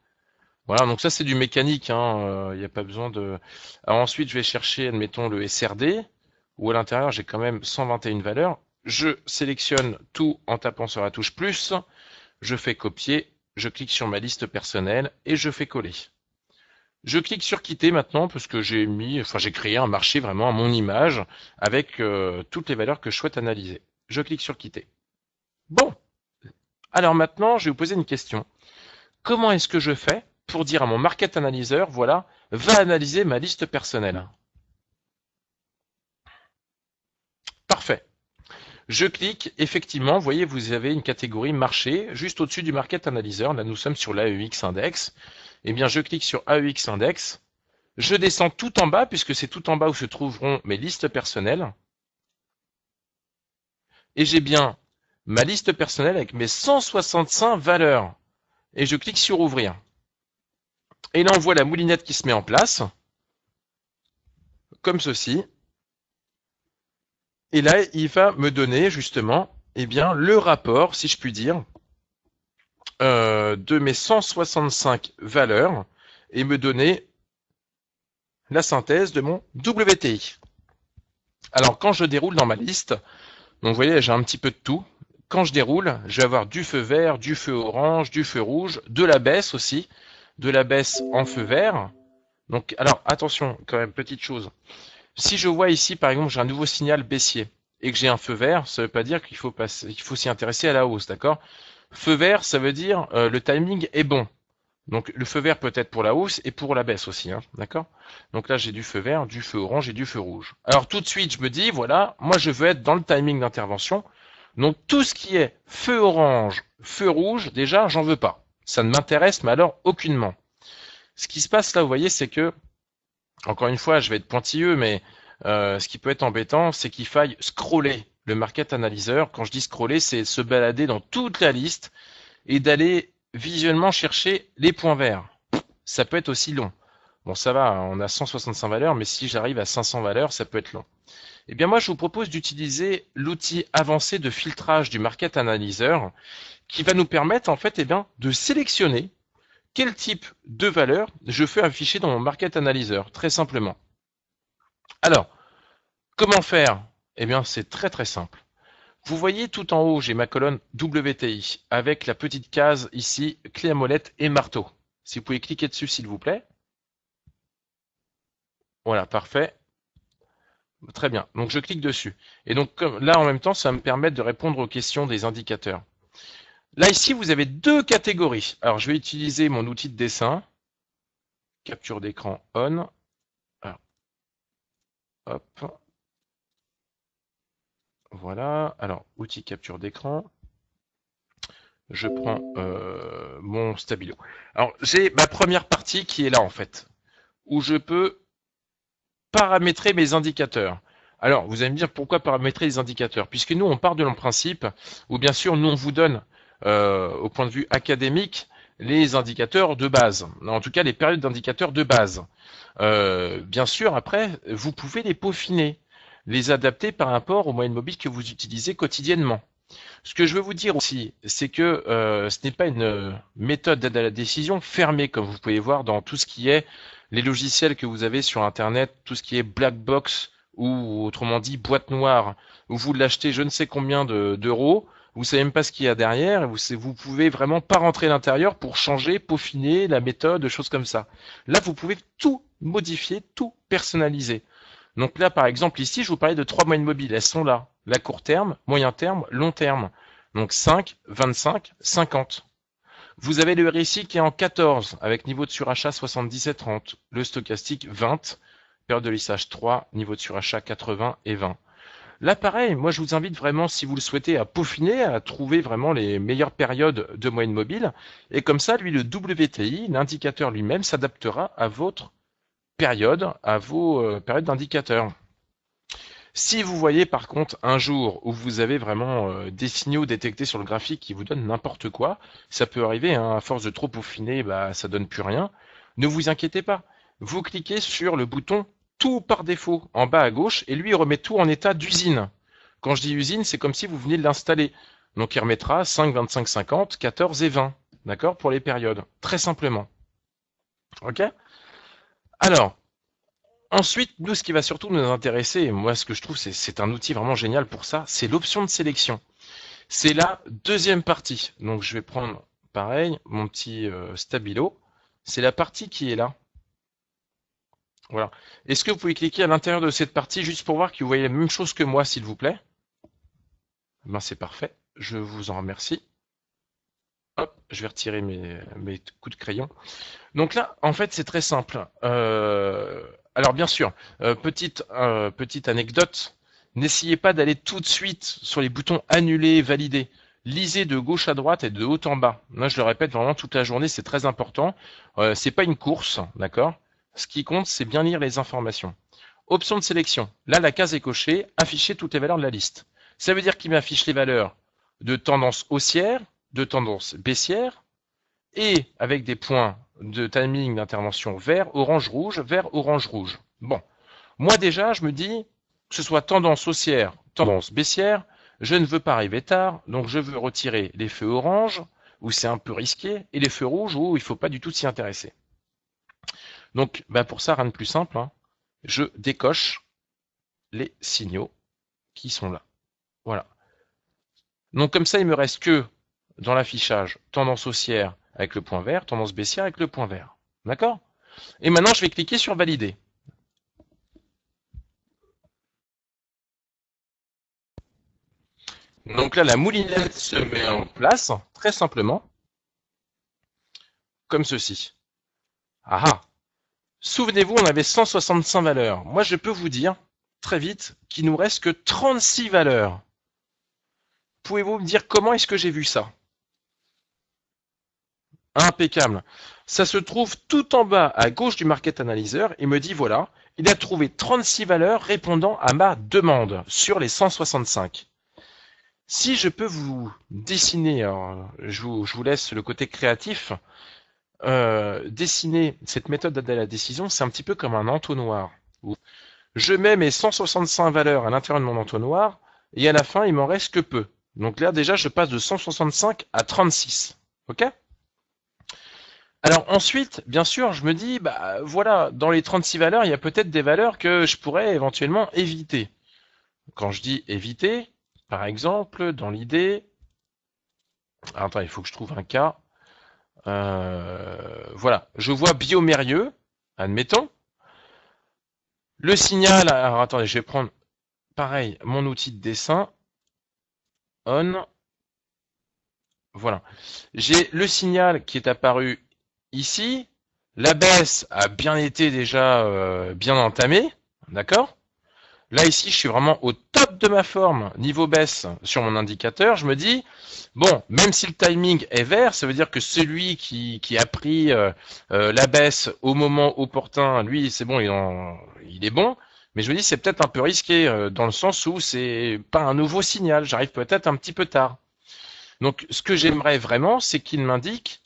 Voilà, donc ça c'est du mécanique, il hein. n'y euh, a pas besoin de. Alors ensuite, je vais chercher, admettons, le SRD, où à l'intérieur j'ai quand même 121 valeurs je sélectionne tout en tapant sur la touche plus, je fais copier, je clique sur ma liste personnelle et je fais coller. Je clique sur quitter maintenant parce que j'ai mis, enfin j'ai créé un marché vraiment à mon image avec euh, toutes les valeurs que je souhaite analyser. Je clique sur quitter. Bon, alors maintenant je vais vous poser une question. Comment est-ce que je fais pour dire à mon market analyzer, voilà, va analyser ma liste personnelle Parfait. Je clique, effectivement, vous voyez, vous avez une catégorie marché juste au-dessus du Market Analyzer. Là, nous sommes sur l'AEX Index. Eh bien, je clique sur AEX Index. Je descends tout en bas, puisque c'est tout en bas où se trouveront mes listes personnelles. Et j'ai bien ma liste personnelle avec mes 165 valeurs. Et je clique sur Ouvrir. Et là, on voit la moulinette qui se met en place, comme ceci. Et là, il va me donner justement eh bien, le rapport, si je puis dire, euh, de mes 165 valeurs et me donner la synthèse de mon WTI. Alors quand je déroule dans ma liste, donc vous voyez j'ai un petit peu de tout, quand je déroule, je vais avoir du feu vert, du feu orange, du feu rouge, de la baisse aussi, de la baisse en feu vert. Donc alors attention quand même, petite chose, si je vois ici, par exemple, j'ai un nouveau signal baissier et que j'ai un feu vert, ça ne veut pas dire qu'il faut, faut s'y intéresser à la hausse, d'accord Feu vert, ça veut dire euh, le timing est bon. Donc le feu vert peut être pour la hausse et pour la baisse aussi, hein, d'accord Donc là j'ai du feu vert, du feu orange et du feu rouge. Alors tout de suite je me dis, voilà, moi je veux être dans le timing d'intervention. Donc tout ce qui est feu orange, feu rouge, déjà j'en veux pas. Ça ne m'intéresse mais alors aucunement. Ce qui se passe là, vous voyez, c'est que encore une fois, je vais être pointilleux, mais euh, ce qui peut être embêtant, c'est qu'il faille scroller le market analyzer. Quand je dis scroller, c'est se balader dans toute la liste et d'aller visuellement chercher les points verts. Ça peut être aussi long. Bon, ça va, hein, on a 165 valeurs, mais si j'arrive à 500 valeurs, ça peut être long. Eh bien, moi, je vous propose d'utiliser l'outil avancé de filtrage du market analyzer qui va nous permettre, en fait, eh bien, de sélectionner quel type de valeur je fais afficher dans mon market analyzer, très simplement. Alors, comment faire Eh bien, c'est très très simple. Vous voyez tout en haut, j'ai ma colonne WTI avec la petite case ici, clé à molette et marteau. Si vous pouvez cliquer dessus, s'il vous plaît. Voilà, parfait. Très bien. Donc, je clique dessus. Et donc, là, en même temps, ça va me permettre de répondre aux questions des indicateurs. Là, ici, vous avez deux catégories. Alors, je vais utiliser mon outil de dessin. Capture d'écran on. hop. Voilà. Alors, outil capture d'écran. Je prends euh, mon stabilo. Alors, j'ai ma première partie qui est là, en fait, où je peux paramétrer mes indicateurs. Alors, vous allez me dire pourquoi paramétrer les indicateurs Puisque nous, on part de l'en principe où, bien sûr, nous, on vous donne euh, au point de vue académique les indicateurs de base, en tout cas les périodes d'indicateurs de base. Euh, bien sûr, après, vous pouvez les peaufiner, les adapter par rapport aux moyennes mobiles que vous utilisez quotidiennement. Ce que je veux vous dire aussi, c'est que euh, ce n'est pas une méthode d'aide à la décision fermée, comme vous pouvez voir dans tout ce qui est les logiciels que vous avez sur Internet, tout ce qui est black box ou autrement dit boîte noire, où vous l'achetez je ne sais combien d'euros vous savez même pas ce qu'il y a derrière, et vous, vous pouvez vraiment pas rentrer à l'intérieur pour changer, peaufiner la méthode, choses comme ça. Là, vous pouvez tout modifier, tout personnaliser. Donc là, par exemple, ici, je vous parlais de trois moyennes mobiles. Elles sont là. La court terme, moyen terme, long terme. Donc 5, 25, 50. Vous avez le RSI qui est en 14 avec niveau de surachat 77-30. Le stochastique 20, période de lissage 3, niveau de surachat 80 et 20. Là, pareil, moi je vous invite vraiment, si vous le souhaitez, à peaufiner, à trouver vraiment les meilleures périodes de moyenne mobile. Et comme ça, lui, le WTI, l'indicateur lui-même, s'adaptera à votre période, à vos euh, périodes d'indicateurs. Si vous voyez par contre un jour où vous avez vraiment euh, des signaux détectés sur le graphique qui vous donnent n'importe quoi, ça peut arriver, hein, à force de trop peaufiner, bah, ça donne plus rien, ne vous inquiétez pas. Vous cliquez sur le bouton tout par défaut en bas à gauche et lui il remet tout en état d'usine. Quand je dis usine, c'est comme si vous veniez de l'installer. Donc il remettra 5, 25, 50, 14 et 20. D'accord Pour les périodes. Très simplement. OK Alors, ensuite, nous, ce qui va surtout nous intéresser, et moi ce que je trouve, c'est un outil vraiment génial pour ça, c'est l'option de sélection. C'est la deuxième partie. Donc je vais prendre, pareil, mon petit euh, stabilo. C'est la partie qui est là. Voilà. Est-ce que vous pouvez cliquer à l'intérieur de cette partie juste pour voir que vous voyez la même chose que moi, s'il vous plaît eh ben, C'est parfait. Je vous en remercie. Hop, je vais retirer mes, coups de crayon. Donc là, en fait, c'est très simple. Euh, alors bien sûr, euh, petite, euh, petite anecdote, n'essayez pas d'aller tout de suite sur les boutons annuler valider. Lisez de gauche à droite et de haut en bas. Moi, je le répète vraiment toute la journée, c'est très important. Ce c'est pas une course, d'accord ce qui compte, c'est bien lire les informations. Option de sélection. Là, la case est cochée, afficher toutes les valeurs de la liste. Ça veut dire qu'il m'affiche les valeurs de tendance haussière, de tendance baissière, et avec des points de timing d'intervention vert, orange, rouge, vert, orange, rouge. Bon. Moi déjà, je me dis, que ce soit tendance haussière, tendance baissière, je ne veux pas arriver tard, donc je veux retirer les feux orange, où c'est un peu risqué, et les feux rouges, où il ne faut pas du tout s'y intéresser. Donc ben, pour ça, rien de plus simple, hein. je décoche les signaux qui sont là. Voilà. Donc comme ça, il me reste que dans l'affichage tendance haussière avec le point vert, tendance baissière avec le point vert. D'accord Et maintenant, je vais cliquer sur valider. Donc là, la moulinette se met en place, très simplement, comme ceci. Ah Ah Souvenez-vous, on avait 165 valeurs. Moi, je peux vous dire, très vite, qu'il nous reste que 36 valeurs. Pouvez-vous me dire comment est-ce que j'ai vu ça Impeccable. Ça se trouve tout en bas à gauche du Market Analyzer et me dit voilà, il a trouvé 36 valeurs répondant à ma demande sur les 165. Si je peux vous dessiner, je vous laisse le côté créatif, euh, dessiner cette méthode d'aide à la décision, c'est un petit peu comme un entonnoir. Je mets mes 165 valeurs à l'intérieur de mon entonnoir et à la fin, il m'en reste que peu. Donc là, déjà, je passe de 165 à 36. OK alors ensuite, bien sûr, je me dis, bah voilà, dans les 36 valeurs, il y a peut-être des valeurs que je pourrais éventuellement éviter. Quand je dis éviter, par exemple, dans l'idée. Attends, il faut que je trouve un cas. Euh, voilà, je vois Biomérieux, admettons. Le signal, alors attendez, je vais prendre pareil mon outil de dessin. On. Voilà. J'ai le signal qui est apparu ici. La baisse a bien été déjà euh, bien entamée. D'accord Là ici, je suis vraiment au top de ma forme, niveau baisse sur mon indicateur. Je me dis, bon, même si le timing est vert, ça veut dire que celui qui, a pris euh, euh, la baisse au moment opportun, lui, c'est bon, il, il, est bon. Mais je me dis, c'est peut-être un peu risqué euh, dans le sens où c'est pas un nouveau signal. J'arrive peut-être un petit peu tard. Donc, ce que j'aimerais vraiment, c'est qu'il m'indique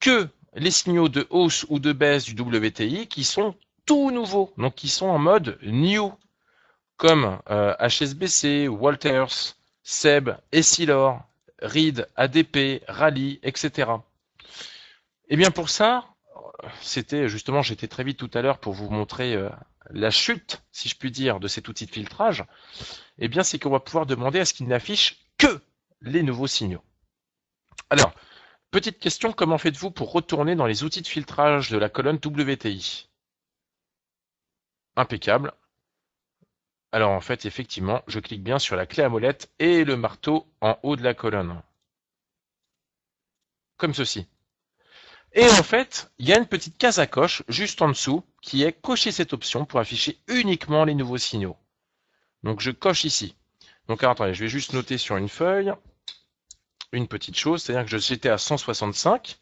que les signaux de hausse ou de baisse du WTI qui sont tout nouveaux, donc qui sont en mode new, comme euh, HSBC, Walters, Seb, Essilor, Reed, ADP, Rally, etc. Et eh bien pour ça, c'était justement, j'étais très vite tout à l'heure pour vous montrer euh, la chute, si je puis dire, de cet outil de filtrage. et eh bien, c'est qu'on va pouvoir demander à ce qu'il n'affiche que les nouveaux signaux. Alors, petite question, comment faites-vous pour retourner dans les outils de filtrage de la colonne WTI Impeccable, alors en fait, effectivement, je clique bien sur la clé à molette et le marteau en haut de la colonne. Comme ceci. Et en fait, il y a une petite case à coche juste en dessous qui est cocher cette option pour afficher uniquement les nouveaux signaux. Donc je coche ici. Donc attendez, je vais juste noter sur une feuille une petite chose, c'est-à-dire que j'étais à 165,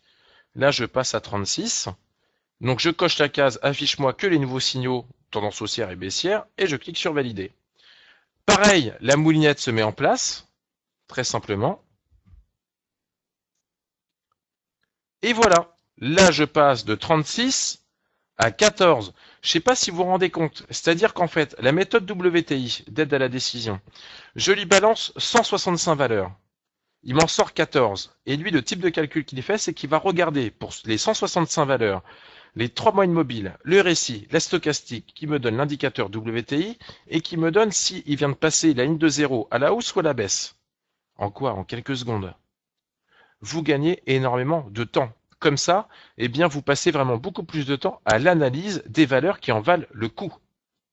là je passe à 36. Donc je coche la case affiche-moi que les nouveaux signaux tendance haussière et baissière, et je clique sur valider. Pareil, la moulinette se met en place, très simplement. Et voilà, là je passe de 36 à 14. Je ne sais pas si vous vous rendez compte, c'est-à-dire qu'en fait, la méthode WTI d'aide à la décision, je lui balance 165 valeurs. Il m'en sort 14. Et lui, le type de calcul qu'il fait, c'est qu'il va regarder pour les 165 valeurs les trois moyennes mobiles, le récit, la stochastique qui me donne l'indicateur WTI et qui me donne s'il vient de passer la ligne de zéro à la hausse ou à la baisse. En quoi En quelques secondes. Vous gagnez énormément de temps. Comme ça, eh bien, vous passez vraiment beaucoup plus de temps à l'analyse des valeurs qui en valent le coup.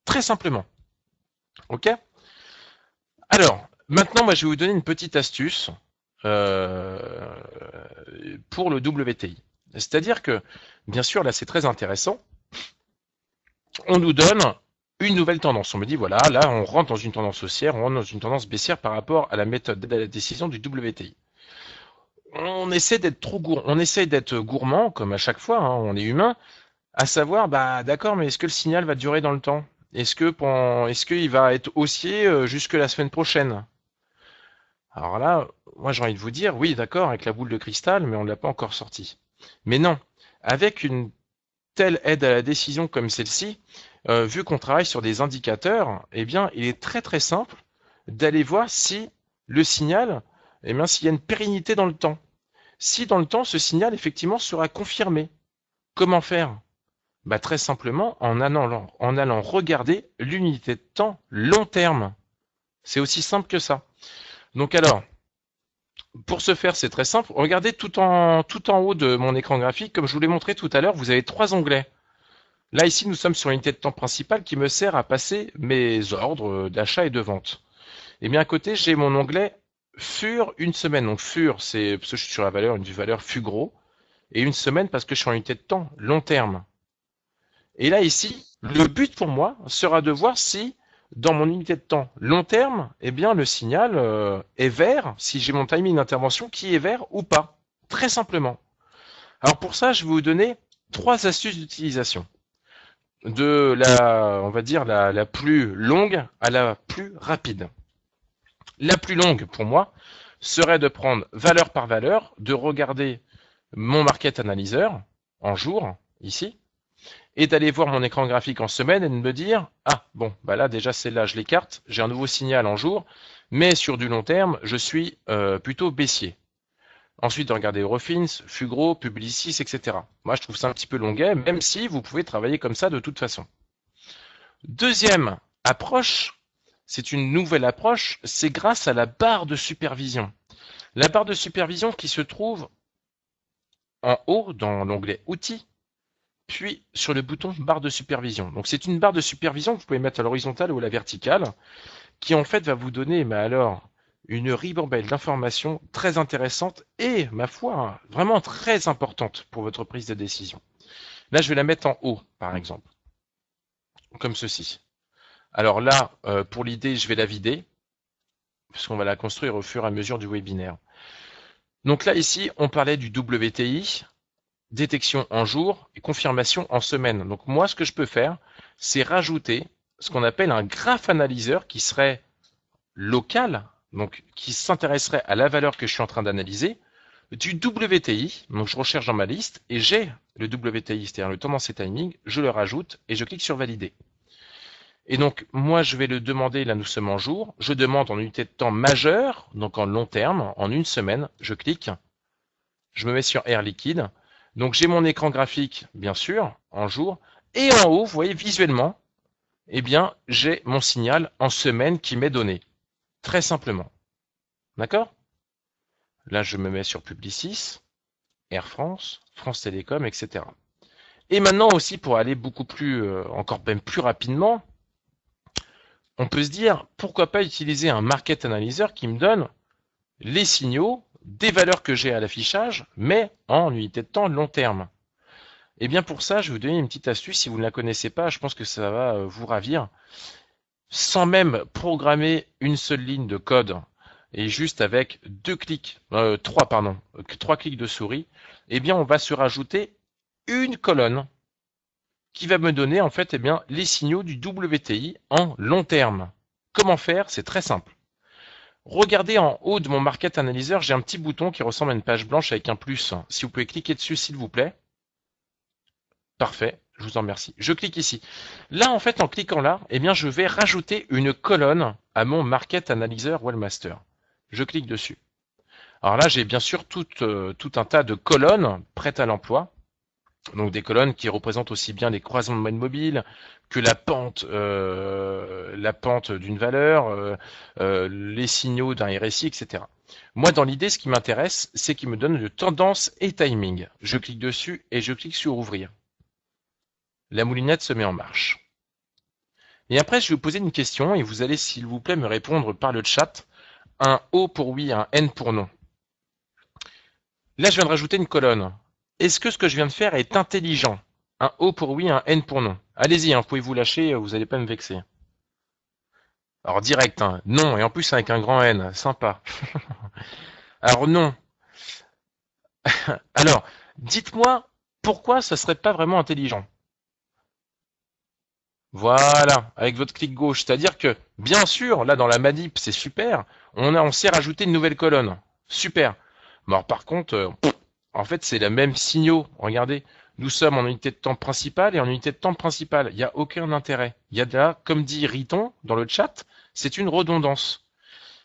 Très simplement. OK Alors, maintenant, moi, je vais vous donner une petite astuce euh, pour le WTI. C'est-à-dire que, bien sûr, là c'est très intéressant, on nous donne une nouvelle tendance. On me dit, voilà, là on rentre dans une tendance haussière, on rentre dans une tendance baissière par rapport à la méthode de la décision du WTI. On essaie d'être trop gourmand, on essaie d'être comme à chaque fois, hein, on est humain, à savoir, bah d'accord, mais est-ce que le signal va durer dans le temps Est-ce que est-ce qu'il va être haussier euh, jusque la semaine prochaine Alors là, moi j'ai envie de vous dire, oui, d'accord, avec la boule de cristal, mais on ne l'a pas encore sortie. Mais non, avec une telle aide à la décision comme celle-ci, euh, vu qu'on travaille sur des indicateurs, eh bien, il est très très simple d'aller voir si le signal, eh bien, s'il y a une pérennité dans le temps. Si dans le temps, ce signal effectivement sera confirmé. Comment faire bah, Très simplement en allant, en allant regarder l'unité de temps long terme. C'est aussi simple que ça. Donc alors, pour ce faire, c'est très simple. Regardez tout en, haut de mon écran graphique. Comme je vous l'ai montré tout à l'heure, vous avez trois onglets. Là, ici, nous sommes sur l'unité de temps principale qui me sert à passer mes ordres d'achat et de vente. Et bien, à côté, j'ai mon onglet FUR une semaine. Donc, FUR, c'est parce que je suis sur la valeur, une valeur FUGRO. Et une semaine parce que je suis en unité de temps long terme. Et là, ici, le but pour moi sera de voir si dans mon unité de temps long terme, eh bien le signal euh, est vert si j'ai mon timing d'intervention qui est vert ou pas. Très simplement. Alors pour ça, je vais vous donner trois astuces d'utilisation. De la, on va dire, la, la, plus longue à la plus rapide. La plus longue pour moi serait de prendre valeur par valeur, de regarder mon market analyzer en jour, ici, et d'aller voir mon écran graphique en semaine et de me dire ah bon bah là déjà c'est là je l'écarte, j'ai un nouveau signal en jour, mais sur du long terme je suis euh, plutôt baissier. Ensuite de regarder Eurofins, Fugro, Publicis, etc. Moi je trouve ça un petit peu longuet, même si vous pouvez travailler comme ça de toute façon. Deuxième approche, c'est une nouvelle approche, c'est grâce à la barre de supervision. La barre de supervision qui se trouve en haut dans l'onglet Outils, puis sur le bouton barre de supervision. Donc c'est une barre de supervision que vous pouvez mettre à l'horizontale ou à la verticale, qui en fait va vous donner, mais alors, une ribambelle d'informations très intéressantes et, ma foi, vraiment très importantes pour votre prise de décision. Là, je vais la mettre en haut, par mmh. exemple, comme ceci. Alors là, euh, pour l'idée, je vais la vider, puisqu'on va la construire au fur et à mesure du webinaire. Donc là, ici, on parlait du WTI, détection en jour et confirmation en semaine. Donc moi, ce que je peux faire, c'est rajouter ce qu'on appelle un graph analyseur qui serait local, donc qui s'intéresserait à la valeur que je suis en train d'analyser, du WTI, donc je recherche dans ma liste, et j'ai le WTI, c'est-à-dire le tendance et timing, je le rajoute et je clique sur valider. Et donc, moi, je vais le demander, là, nous sommes en jour, je demande en unité de temps majeure, donc en long terme, en une semaine, je clique, je me mets sur Air Liquide, donc j'ai mon écran graphique, bien sûr, en jour, et en haut, vous voyez visuellement, eh bien, j'ai mon signal en semaine qui m'est donné. Très simplement. D'accord Là, je me mets sur Publicis, Air France, France Télécom, etc. Et maintenant aussi, pour aller beaucoup plus, euh, encore même plus rapidement, on peut se dire, pourquoi pas utiliser un market analyzer qui me donne les signaux des valeurs que j'ai à l'affichage, mais en unité de temps long terme. Et eh bien pour ça, je vais vous donner une petite astuce, si vous ne la connaissez pas, je pense que ça va euh, vous ravir. Sans même programmer une seule ligne de code, et juste avec deux clics, euh, trois pardon, trois clics de souris, eh bien on va se rajouter une colonne qui va me donner en fait eh bien, les signaux du WTI en long terme. Comment faire C'est très simple. Regardez en haut de mon Market Analyzer, j'ai un petit bouton qui ressemble à une page blanche avec un plus. Si vous pouvez cliquer dessus, s'il vous plaît. Parfait, je vous en remercie. Je clique ici. Là, en fait, en cliquant là, eh bien, je vais rajouter une colonne à mon Market Analyzer Wellmaster. Je clique dessus. Alors là, j'ai bien sûr tout euh, un tas de colonnes prêtes à l'emploi. Donc des colonnes qui représentent aussi bien les croisements de moyenne mobile que la pente, euh, la pente d'une valeur, euh, euh, les signaux d'un RSI, etc. Moi, dans l'idée, ce qui m'intéresse, c'est qu'il me donne de tendance et timing. Je clique dessus et je clique sur ouvrir. La moulinette se met en marche. Et après, je vais vous poser une question et vous allez, s'il vous plaît, me répondre par le chat. Un O pour oui, un N pour non. Là, je viens de rajouter une colonne. Est-ce que ce que je viens de faire est intelligent Un O pour oui, un N pour non. Allez-y, hein, pouvez-vous lâcher, euh, vous n'allez pas me vexer. Alors direct, hein, non, et en plus avec un grand N, sympa. Alors non. Alors, dites-moi pourquoi ça ne serait pas vraiment intelligent. Voilà, avec votre clic gauche. C'est-à-dire que, bien sûr, là dans la manip, c'est super, on, a, on s'est rajouté une nouvelle colonne. Super. Mais par contre, euh, en fait, c'est le même signaux. Regardez, nous sommes en unité de temps principale et en unité de temps principale. Il n'y a aucun intérêt. Il y a là, comme dit Riton dans le chat, c'est une redondance.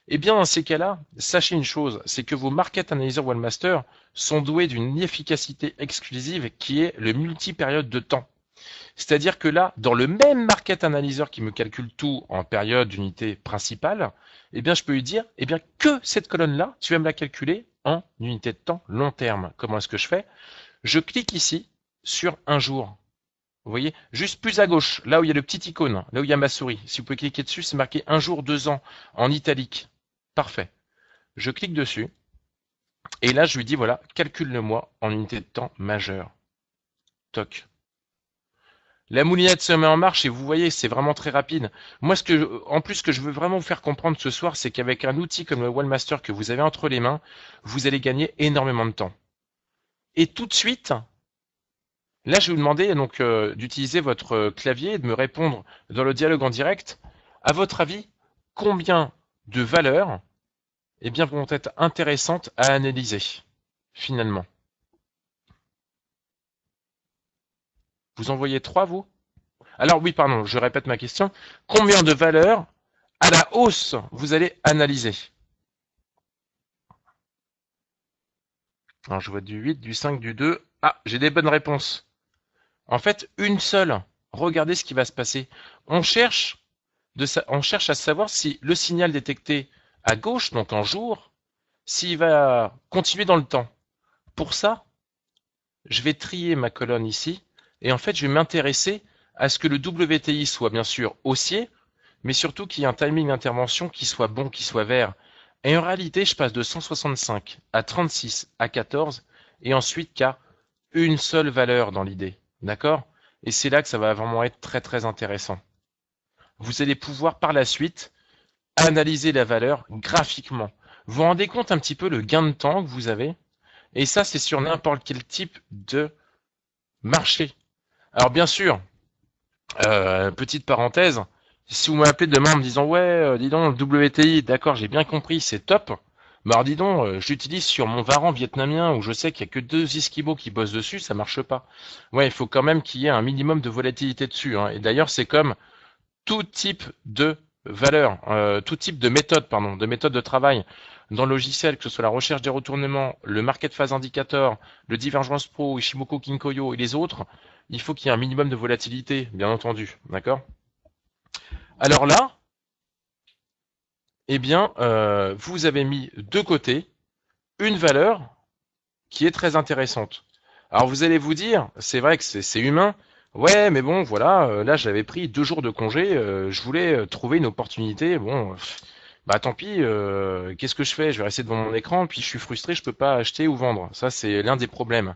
Eh bien, dans ces cas-là, sachez une chose, c'est que vos market analyzer OneMaster sont doués d'une efficacité exclusive qui est le multi-période de temps. C'est-à-dire que là, dans le même market analyzer qui me calcule tout en période d'unité principale, eh bien, je peux lui dire, eh bien, que cette colonne-là, tu vas me la calculer en unité de temps long terme. Comment est-ce que je fais Je clique ici sur un jour. Vous voyez, juste plus à gauche, là où il y a le petit icône, là où il y a ma souris, si vous pouvez cliquer dessus, c'est marqué un jour, deux ans en italique. Parfait. Je clique dessus. Et là, je lui dis, voilà, calcule-le-moi en unité de temps majeure. Toc. La moulinette se met en marche et vous voyez, c'est vraiment très rapide. Moi, ce que en plus, ce que je veux vraiment vous faire comprendre ce soir, c'est qu'avec un outil comme le Wallmaster que vous avez entre les mains, vous allez gagner énormément de temps. Et tout de suite, là, je vais vous demander donc euh, d'utiliser votre clavier et de me répondre dans le dialogue en direct. À votre avis, combien de valeurs, eh bien, vont être intéressantes à analyser finalement Vous envoyez trois, vous Alors oui, pardon, je répète ma question. Combien de valeurs à la hausse vous allez analyser Alors je vois du 8, du 5, du 2. Ah, j'ai des bonnes réponses. En fait, une seule. Regardez ce qui va se passer. On cherche, de on cherche à savoir si le signal détecté à gauche, donc en jour, s'il va continuer dans le temps. Pour ça, je vais trier ma colonne ici et en fait, je vais m'intéresser à ce que le WTI soit bien sûr haussier, mais surtout qu'il y ait un timing d'intervention qui soit bon, qui soit vert. Et en réalité, je passe de 165 à 36 à 14 et ensuite qu'à une seule valeur dans l'idée. D'accord Et c'est là que ça va vraiment être très très intéressant. Vous allez pouvoir par la suite analyser la valeur graphiquement. Vous vous rendez compte un petit peu le gain de temps que vous avez Et ça, c'est sur n'importe quel type de marché. Alors bien sûr, euh, petite parenthèse, si vous m'appelez demain en me disant ouais, euh, dis donc WTI, d'accord, j'ai bien compris, c'est top. Mais bah, alors dis donc, euh, sur mon varan vietnamien où je sais qu'il y a que deux esquimaux qui bossent dessus, ça marche pas. Ouais, il faut quand même qu'il y ait un minimum de volatilité dessus. Hein. Et d'ailleurs, c'est comme tout type de valeur, euh, tout type de méthode, pardon, de méthode de travail dans le logiciel, que ce soit la recherche des retournements, le market phase indicator, le divergence pro, Ishimoku Kinkoyo et les autres, il faut qu'il y ait un minimum de volatilité, bien entendu. D'accord Alors là, eh bien, euh, vous avez mis de côté une valeur qui est très intéressante. Alors vous allez vous dire, c'est vrai que c'est humain, ouais, mais bon, voilà, euh, là j'avais pris deux jours de congé, euh, je voulais trouver une opportunité, bon, bah tant pis, euh, qu'est-ce que je fais Je vais rester devant mon écran, puis je suis frustré, je peux pas acheter ou vendre. Ça, c'est l'un des problèmes.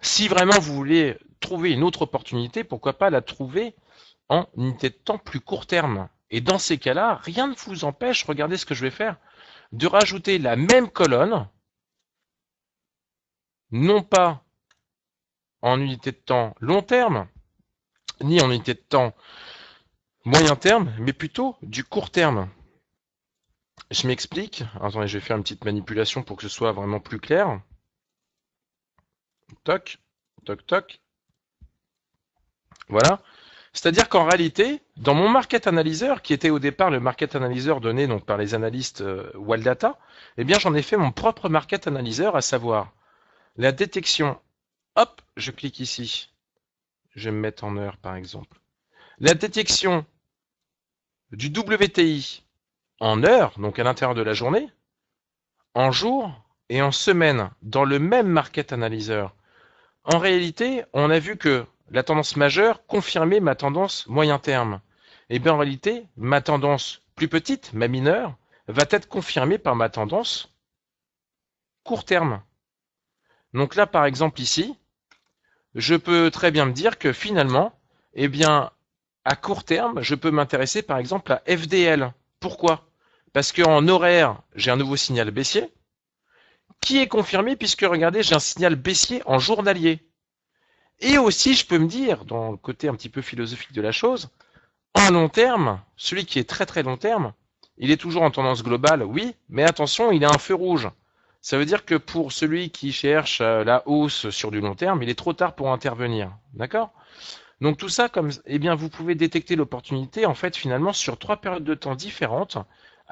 Si vraiment vous voulez trouver une autre opportunité, pourquoi pas la trouver en unité de temps plus court terme. Et dans ces cas-là, rien ne vous empêche, regardez ce que je vais faire, de rajouter la même colonne, non pas en unité de temps long terme, ni en unité de temps moyen terme, mais plutôt du court terme. Je m'explique. Attendez, je vais faire une petite manipulation pour que ce soit vraiment plus clair. Toc, toc, toc. Voilà. C'est-à-dire qu'en réalité, dans mon market analyzer, qui était au départ le market analyzer donné donc par les analystes euh, Waldata, eh bien j'en ai fait mon propre market analyzer, à savoir la détection. Hop, je clique ici. Je vais me mettre en heure par exemple. La détection du WTI en heures, donc à l'intérieur de la journée, en jour et en semaine dans le même market analyzer. En réalité, on a vu que la tendance majeure confirmait ma tendance moyen terme. Et eh bien en réalité, ma tendance plus petite, ma mineure, va être confirmée par ma tendance court terme. Donc là, par exemple, ici, je peux très bien me dire que finalement, eh bien, à court terme, je peux m'intéresser par exemple à FDL. Pourquoi parce qu'en horaire, j'ai un nouveau signal baissier qui est confirmé puisque regardez, j'ai un signal baissier en journalier. Et aussi, je peux me dire, dans le côté un petit peu philosophique de la chose, en long terme, celui qui est très très long terme, il est toujours en tendance globale, oui, mais attention, il a un feu rouge. Ça veut dire que pour celui qui cherche euh, la hausse sur du long terme, il est trop tard pour intervenir. D'accord Donc tout ça, comme, eh bien, vous pouvez détecter l'opportunité, en fait, finalement, sur trois périodes de temps différentes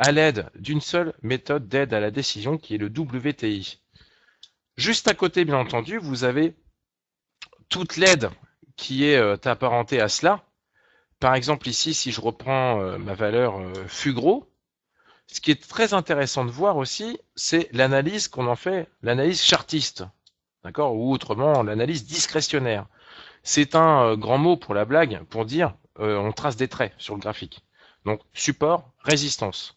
à l'aide d'une seule méthode d'aide à la décision qui est le WTI. Juste à côté, bien entendu, vous avez toute l'aide qui est euh, apparentée à cela. Par exemple, ici, si je reprends euh, ma valeur euh, Fugro, ce qui est très intéressant de voir aussi, c'est l'analyse qu'on en fait, l'analyse chartiste, d'accord, ou autrement l'analyse discrétionnaire. C'est un grand mot pour la blague, pour dire on trace des traits sur le graphique. Donc support, résistance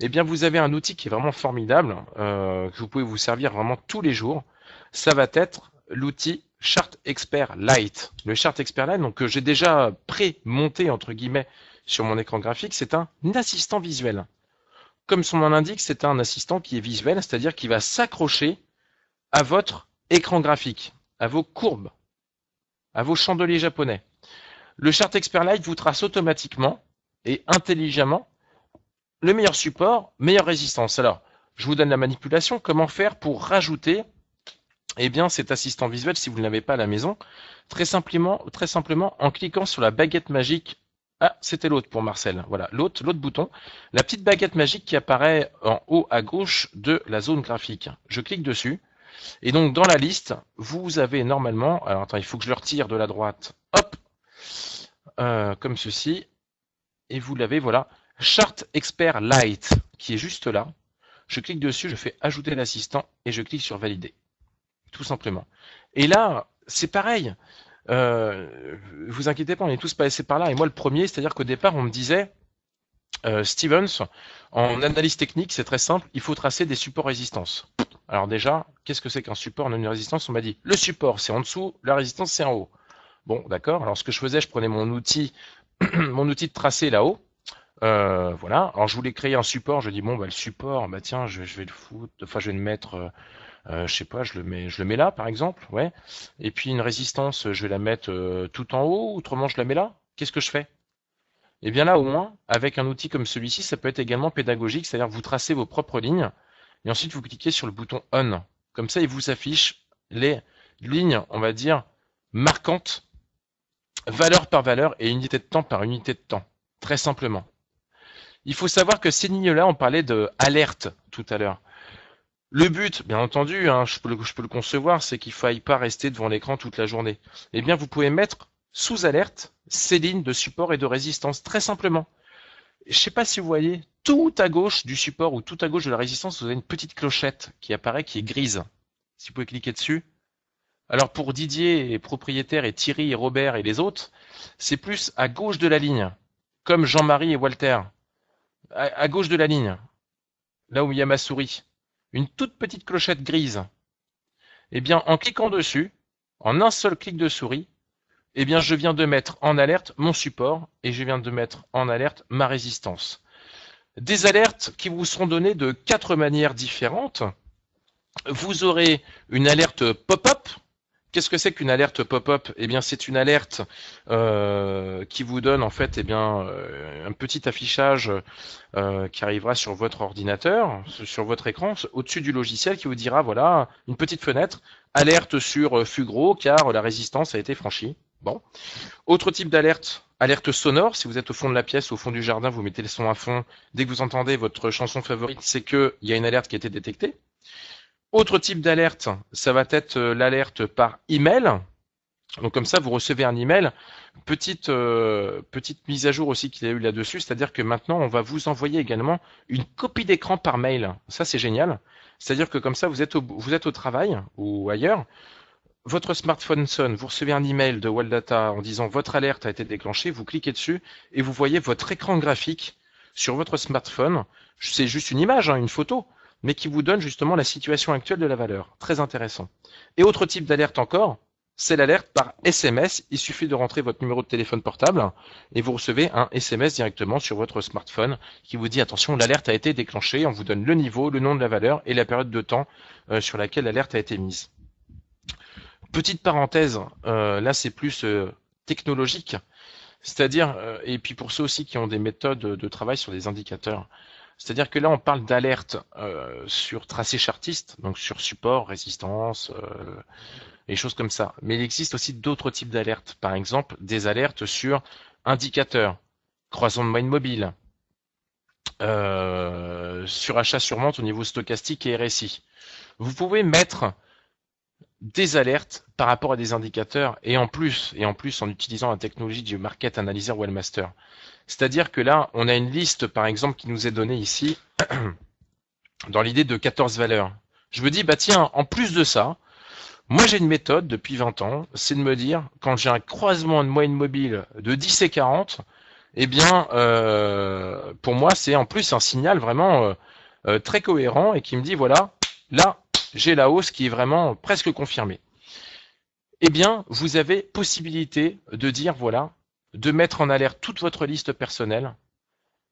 eh bien vous avez un outil qui est vraiment formidable, euh, que vous pouvez vous servir vraiment tous les jours. Ça va être l'outil Chart Expert Lite. Le Chart Expert Lite, donc que j'ai déjà pré-monté entre guillemets sur mon écran graphique, c'est un assistant visuel. Comme son nom l'indique, c'est un assistant qui est visuel, c'est-à-dire qui va s'accrocher à votre écran graphique, à vos courbes, à vos chandeliers japonais. Le Chart Expert Lite vous trace automatiquement et intelligemment le meilleur support, meilleure résistance. Alors, je vous donne la manipulation. Comment faire pour rajouter eh bien, cet assistant visuel si vous ne l'avez pas à la maison Très simplement, très simplement en cliquant sur la baguette magique. Ah, c'était l'autre pour Marcel. Voilà, l'autre, l'autre bouton. La petite baguette magique qui apparaît en haut à gauche de la zone graphique. Je clique dessus. Et donc, dans la liste, vous avez normalement. Alors, attends, il faut que je le retire de la droite. Hop euh, Comme ceci. Et vous l'avez, voilà. Chart Expert Lite qui est juste là. Je clique dessus, je fais ajouter l'assistant et je clique sur valider. Tout simplement. Et là, c'est pareil. Euh, vous inquiétez pas, on est tous passés par là. Et moi, le premier, c'est-à-dire qu'au départ, on me disait, euh, Stevens, en analyse technique, c'est très simple, il faut tracer des supports résistance. Alors déjà, qu'est-ce que c'est qu'un support non une résistance On m'a dit, le support, c'est en dessous, la résistance, c'est en haut. Bon, d'accord. Alors ce que je faisais, je prenais mon outil, mon outil de tracé là-haut, euh, voilà. Alors je voulais créer un support. Je dis bon bah le support, bah tiens, je, vais le foutre. Enfin, je vais le mettre. Euh, euh, je sais pas, je le mets, je le mets là par exemple, ouais. Et puis une résistance, je vais la mettre tout en haut. Autrement, je la mets là. Qu'est-ce que je fais Eh bien là, au moins, avec un outil comme celui-ci, ça peut être également pédagogique, c'est-à-dire vous tracez vos propres lignes et ensuite vous cliquez sur le bouton On. Comme ça, il vous affiche les lignes, on va dire marquantes, valeur par valeur et unité de temps par unité de temps, très simplement. Il faut savoir que ces lignes-là, on parlait de alerte tout à l'heure. Le but, bien entendu, hein, je, peux le, concevoir, c'est qu'il ne faille pas rester devant l'écran toute la journée. Eh bien, vous pouvez mettre sous alerte ces lignes de support et de résistance, très simplement. Je ne sais pas si vous voyez, tout à gauche du support ou tout à gauche de la résistance, vous avez une petite clochette qui apparaît, qui est grise. Si vous pouvez cliquer dessus. Alors pour Didier, et propriétaire, et Thierry, et Robert et les autres, c'est plus à gauche de la ligne, comme Jean-Marie et Walter à, gauche de la ligne, là où il y a ma souris, une toute petite clochette grise, eh bien, en cliquant dessus, en un seul clic de souris, eh bien, je viens de mettre en alerte mon support et je viens de mettre en alerte ma résistance. Des alertes qui vous seront données de quatre manières différentes. Vous aurez une alerte pop-up Qu'est-ce que c'est qu'une alerte pop-up Eh bien, c'est une alerte euh, qui vous donne en fait, eh bien, euh, un petit affichage euh, qui arrivera sur votre ordinateur, sur votre écran, au-dessus du logiciel, qui vous dira voilà, une petite fenêtre, alerte sur Fugro car la résistance a été franchie. Bon. Autre type d'alerte, alerte sonore. Si vous êtes au fond de la pièce, au fond du jardin, vous mettez le son à fond. Dès que vous entendez votre chanson favorite, c'est qu'il y a une alerte qui a été détectée. Autre type d'alerte, ça va être euh, l'alerte par email. Donc comme ça, vous recevez un email. Petite, euh, petite mise à jour aussi qu'il y a eu là-dessus, c'est-à-dire que maintenant, on va vous envoyer également une copie d'écran par mail. Ça, c'est génial. C'est-à-dire que comme ça, vous êtes, au, vous êtes au travail ou ailleurs, votre smartphone sonne, vous recevez un email de WallData en disant votre alerte a été déclenchée, vous cliquez dessus et vous voyez votre écran graphique sur votre smartphone. C'est juste une image, hein, une photo, mais qui vous donne justement la situation actuelle de la valeur. Très intéressant. Et autre type d'alerte encore, c'est l'alerte par SMS. Il suffit de rentrer votre numéro de téléphone portable et vous recevez un SMS directement sur votre smartphone qui vous dit attention, l'alerte a été déclenchée. On vous donne le niveau, le nom de la valeur et la période de temps euh, sur laquelle l'alerte a été mise. Petite parenthèse, euh, là c'est plus euh, technologique, c'est-à-dire, et puis pour ceux aussi qui ont des méthodes de travail sur des indicateurs, c'est-à-dire que là, on parle d'alerte euh, sur tracé chartiste, donc sur support, résistance, euh, et choses comme ça. Mais il existe aussi d'autres types d'alertes. Par exemple, des alertes sur indicateurs, croisement de moyenne mobile, euh, sur achat sur au niveau stochastique et RSI. Vous pouvez mettre des alertes par rapport à des indicateurs et en plus et en plus en utilisant la technologie du market analyzer wellmaster. C'est-à-dire que là, on a une liste par exemple qui nous est donnée ici dans l'idée de 14 valeurs. Je me dis bah tiens, en plus de ça, moi j'ai une méthode depuis 20 ans, c'est de me dire quand j'ai un croisement de moyenne mobile de 10 et 40, eh bien euh, pour moi c'est en plus un signal vraiment euh, euh, très cohérent et qui me dit voilà, là j'ai la hausse qui est vraiment presque confirmée. Eh bien, vous avez possibilité de dire, voilà, de mettre en alerte toute votre liste personnelle.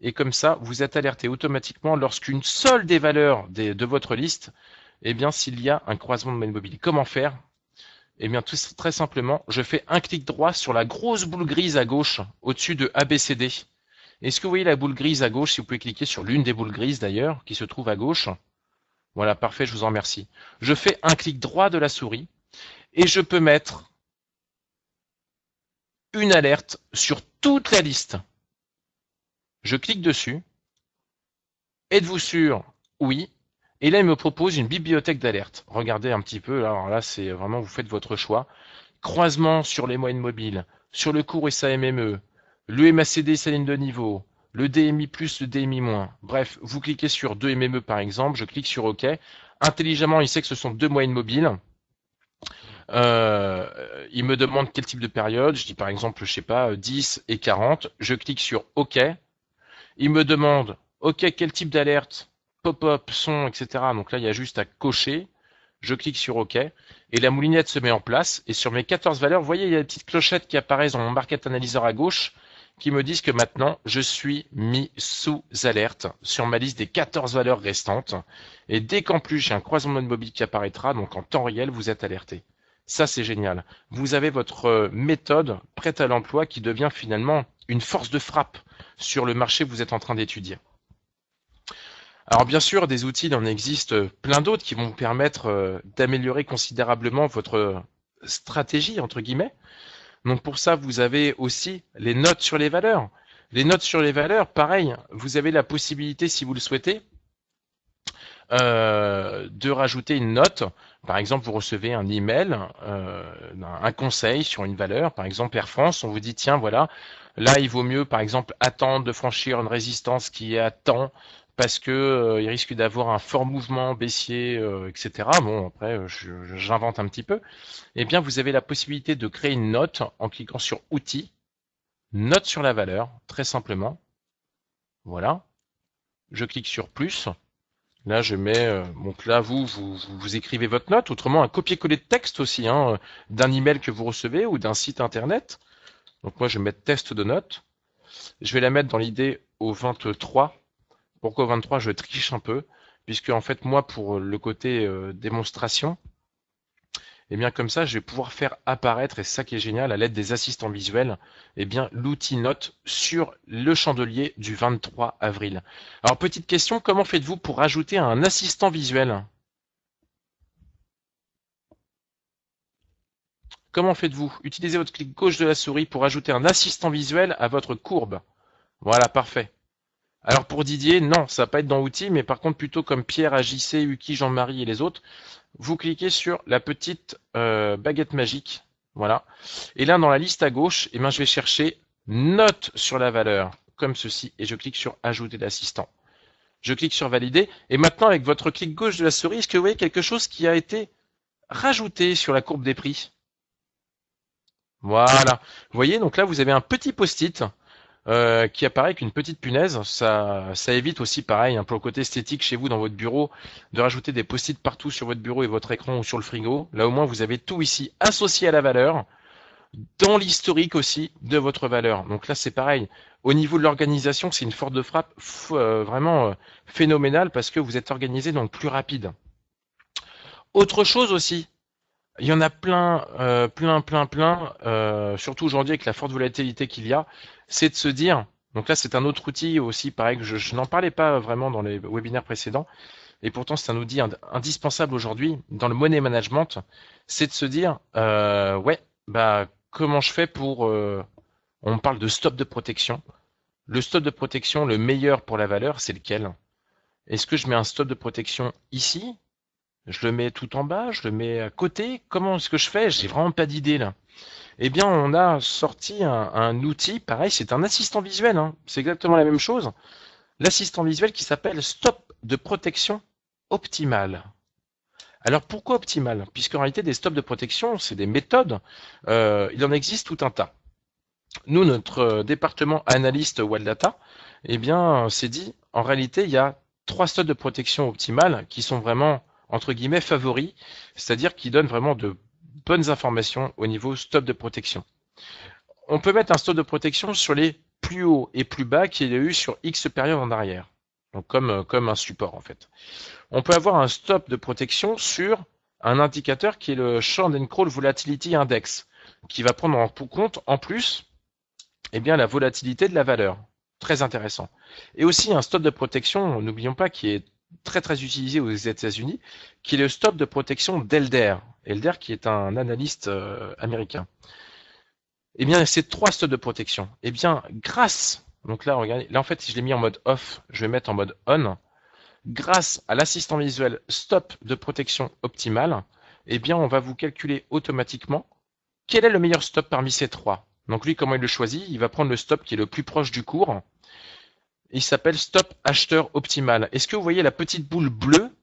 Et comme ça, vous êtes alerté automatiquement lorsqu'une seule des valeurs de votre liste, eh bien, s'il y a un croisement de main mobile. Comment faire Eh bien, tout, très simplement, je fais un clic droit sur la grosse boule grise à gauche, au-dessus de ABCD. Est-ce que vous voyez la boule grise à gauche Si vous pouvez cliquer sur l'une des boules grises d'ailleurs, qui se trouve à gauche, voilà, parfait, je vous en remercie. Je fais un clic droit de la souris et je peux mettre une alerte sur toute la liste. Je clique dessus. Êtes-vous sûr Oui. Et là, il me propose une bibliothèque d'alerte. Regardez un petit peu. Alors là, c'est vraiment, vous faites votre choix. Croisement sur les moyennes mobiles, sur le cours SAMME, l'UMACD, sa ligne de niveau, le DMI+, plus, le DMI-. moins, Bref, vous cliquez sur 2 MME par exemple, je clique sur OK. Intelligemment, il sait que ce sont deux moyennes mobiles. Euh, il me demande quel type de période. Je dis par exemple, je sais pas, 10 et 40. Je clique sur OK. Il me demande OK, quel type d'alerte, pop-up, son, etc. Donc là, il y a juste à cocher. Je clique sur OK et la moulinette se met en place. Et sur mes 14 valeurs, vous voyez, il y a des petites clochettes qui apparaissent dans mon market analyzer à gauche qui me disent que maintenant, je suis mis sous alerte sur ma liste des 14 valeurs restantes. Et dès qu'en plus, j'ai un croisement de mobile qui apparaîtra, donc en temps réel, vous êtes alerté. Ça, c'est génial. Vous avez votre euh, méthode prête à l'emploi qui devient finalement une force de frappe sur le marché que vous êtes en train d'étudier. Alors bien sûr, des outils, il en existe euh, plein d'autres qui vont vous permettre euh, d'améliorer considérablement votre stratégie, entre guillemets. Donc pour ça, vous avez aussi les notes sur les valeurs. Les notes sur les valeurs, pareil, vous avez la possibilité, si vous le souhaitez, euh, de rajouter une note. Par exemple, vous recevez un email, euh, un conseil sur une valeur, par exemple Air France, on vous dit tiens voilà, là il vaut mieux par exemple attendre de franchir une résistance qui est à temps parce que euh, il risque d'avoir un fort mouvement baissier, euh, etc. Bon, après, euh, j'invente un petit peu. Eh bien, vous avez la possibilité de créer une note en cliquant sur Outils, note sur la valeur, très simplement. Voilà. Je clique sur Plus. Là, je mets, donc là, vous, vous, vous, écrivez votre note, autrement un copier-coller de texte aussi, hein, d'un email que vous recevez ou d'un site internet. Donc moi, je vais mettre test de note. Je vais la mettre dans l'idée au 23 pourquoi 23 Je triche un peu, puisque en fait, moi, pour euh, le côté euh, démonstration, eh bien comme ça, je vais pouvoir faire apparaître, et ça qui est génial, à l'aide des assistants visuels, eh bien l'outil note sur le chandelier du 23 avril. Alors petite question, comment faites-vous pour ajouter un assistant visuel Comment faites-vous Utilisez votre clic gauche de la souris pour ajouter un assistant visuel à votre courbe. Voilà, parfait. Alors pour Didier, non, ça va pas être dans outils, mais par contre plutôt comme Pierre, AJC, Uki, Jean-Marie et les autres, vous cliquez sur la petite euh, baguette magique. Voilà. Et là, dans la liste à gauche, et eh ben je vais chercher note sur la valeur, comme ceci, et je clique sur ajouter d'assistant ». Je clique sur valider, et maintenant, avec votre clic gauche de la souris, est-ce que vous voyez quelque chose qui a été rajouté sur la courbe des prix Voilà. Vous voyez, donc là, vous avez un petit post-it euh, qui apparaît qu'une petite punaise. Ça, ça évite aussi, pareil, un peu le côté esthétique chez vous dans votre bureau, de rajouter des post-it partout sur votre bureau et votre écran ou sur le frigo. Là, au moins, vous avez tout ici associé à la valeur, dans l'historique aussi de votre valeur. Donc là, c'est pareil. Au niveau de l'organisation, c'est une force de frappe euh, vraiment euh, phénoménale parce que vous êtes organisé donc plus rapide. Autre chose aussi, il y en a plein, euh, plein, plein, plein, euh, surtout aujourd'hui avec la forte volatilité qu'il y a, c'est de se dire, donc là c'est un autre outil aussi, pareil que je, n'en parlais pas vraiment dans les webinaires précédents, et pourtant c'est un outil indispensable aujourd'hui dans le money management, c'est de se dire, euh, ouais, bah comment je fais pour, on parle de stop de protection, le stop de protection le meilleur pour la valeur, c'est lequel Est-ce que je mets un stop de protection ici je le mets tout en bas, je le mets à côté. Comment est-ce que je fais J'ai vraiment pas d'idée là. Eh bien, on a sorti un, outil, pareil, c'est un assistant visuel. Hein. C'est exactement la même chose. L'assistant visuel qui s'appelle Stop de protection optimale. Alors pourquoi optimale Puisqu'en réalité, des stops de protection, c'est des méthodes. Euh, il en existe tout un tas. Nous, notre euh, département analyste Data, eh bien, euh, s'est dit, en réalité, il y a trois stops de protection optimales qui sont vraiment entre guillemets favoris, c'est-à-dire qui donne vraiment de bonnes informations au niveau stop de protection. On peut mettre un stop de protection sur les plus hauts et plus bas qu'il y a eu sur X période en arrière. Donc comme, euh, comme un support en fait. On peut avoir un stop de protection sur un indicateur qui est le short and Crawl Volatility Index, qui va prendre en compte en plus et eh bien, la volatilité de la valeur. Très intéressant. Et aussi un stop de protection, n'oublions pas, qui est très très utilisé aux États-Unis, qui est le stop de protection d'Elder. Elder qui est un analyste euh, américain. Eh bien, ces trois stops de protection. Eh bien, grâce, donc là, regardez, là en fait, si je l'ai mis en mode off, je vais mettre en mode on. Grâce à l'assistant visuel stop de protection optimale, eh bien, on va vous calculer automatiquement quel est le meilleur stop parmi ces trois. Donc lui, comment il le choisit Il va prendre le stop qui est le plus proche du cours, il s'appelle Stop Acheteur Optimal. Est-ce que vous voyez la petite boule bleue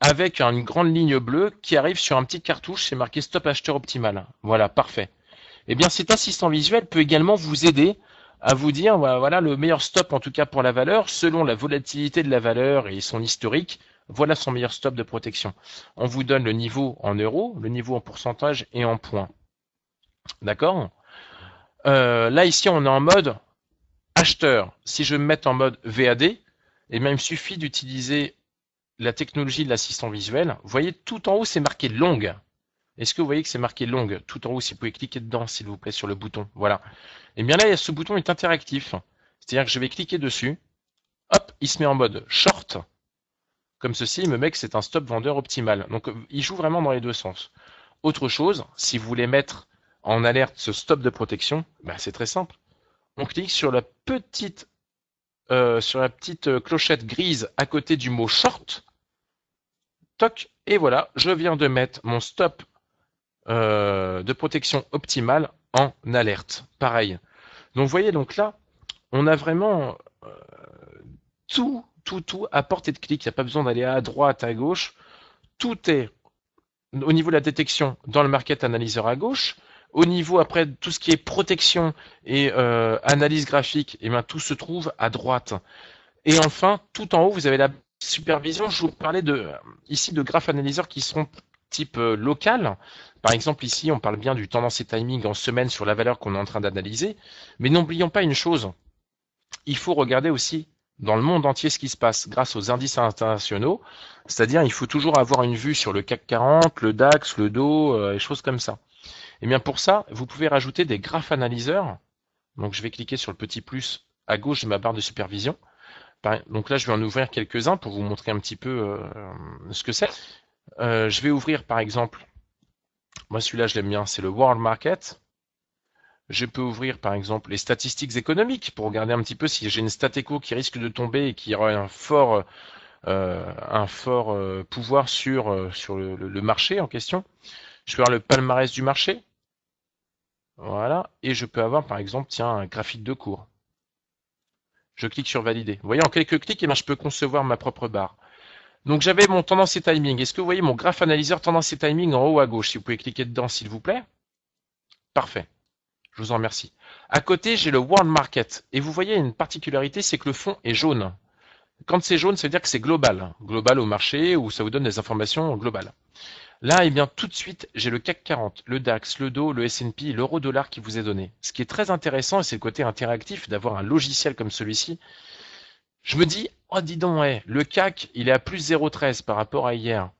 avec une grande ligne bleue qui arrive sur un petit cartouche, c'est marqué Stop Acheteur Optimal. Voilà, parfait. Eh bien, cet assistant visuel peut également vous aider à vous dire, voilà, le meilleur stop, en tout cas pour la valeur, selon la volatilité de la valeur et son historique, voilà son meilleur stop de protection. On vous donne le niveau en euros, le niveau en pourcentage et en points. D'accord euh, Là, ici, on est en mode acheteur, si je me mets en mode VAD, eh il me suffit d'utiliser la technologie de l'assistant visuel. Vous voyez, tout en haut, c'est marqué longue. Est-ce que vous voyez que c'est marqué longue Tout en haut, si vous pouvez cliquer dedans, s'il vous plaît, sur le bouton. Voilà. Et eh bien là, ce bouton est interactif. C'est-à-dire que je vais cliquer dessus. Hop, il se met en mode short. Comme ceci, il me met que c'est un stop vendeur optimal. Donc, il joue vraiment dans les deux sens. Autre chose, si vous voulez mettre en alerte ce stop de protection, ben c'est très simple on clique sur la petite, euh, sur la petite euh, clochette grise à côté du mot short. Toc, et voilà, je viens de mettre mon stop euh, de protection optimale en alerte. Pareil. Donc vous voyez, donc là, on a vraiment tout, tout, tout à portée de clic. Il n'y a pas besoin d'aller à droite, à gauche. Tout est au niveau de la détection dans le market analyzer à gauche. Au niveau après tout ce qui est protection et euh, analyse graphique, eh ben tout se trouve à droite. Et enfin, tout en haut, vous avez la supervision. Je vous parlais de euh, ici de graphes analyseurs qui seront type euh, local. Par exemple, ici, on parle bien du tendance et timing en semaine sur la valeur qu'on est en train d'analyser. Mais n'oublions pas une chose. Il faut regarder aussi dans le monde entier ce qui se passe grâce aux indices internationaux. C'est-à-dire, il faut toujours avoir une vue sur le CAC 40, le DAX, le DO, et choses comme ça. Et eh bien pour ça, vous pouvez rajouter des graph analyseurs. Donc je vais cliquer sur le petit plus à gauche de ma barre de supervision. Ben, donc là, je vais en ouvrir quelques-uns pour vous montrer un petit peu euh, ce que c'est. Euh, je vais ouvrir par exemple, moi celui-là je l'aime bien, c'est le World Market. Je peux ouvrir par exemple les statistiques économiques pour regarder un petit peu si j'ai une stat éco qui risque de tomber et qui aura un fort, euh, un fort pouvoir sur, sur le, le, marché en question. Je peux avoir le palmarès du marché, voilà. Et je peux avoir, par exemple, tiens, un graphique de cours. Je clique sur valider. Vous voyez, en quelques clics, eh je peux concevoir ma propre barre. Donc j'avais mon tendance et timing. Est-ce que vous voyez mon Graph analyseur tendance et timing en haut à gauche Si vous pouvez cliquer dedans, s'il vous plaît. Parfait. Je vous en remercie. À côté, j'ai le World Market. Et vous voyez une particularité, c'est que le fond est jaune. Quand c'est jaune, ça veut dire que c'est global. Global au marché ou ça vous donne des informations globales. Là, eh bien, tout de suite, j'ai le CAC 40, le DAX, le DO, le S&P, l'euro-dollar qui vous est donné. Ce qui est très intéressant, et c'est le côté interactif d'avoir un logiciel comme celui-ci, je me dis, oh dis donc, le CAC, il est à plus 0,13 par rapport à hier.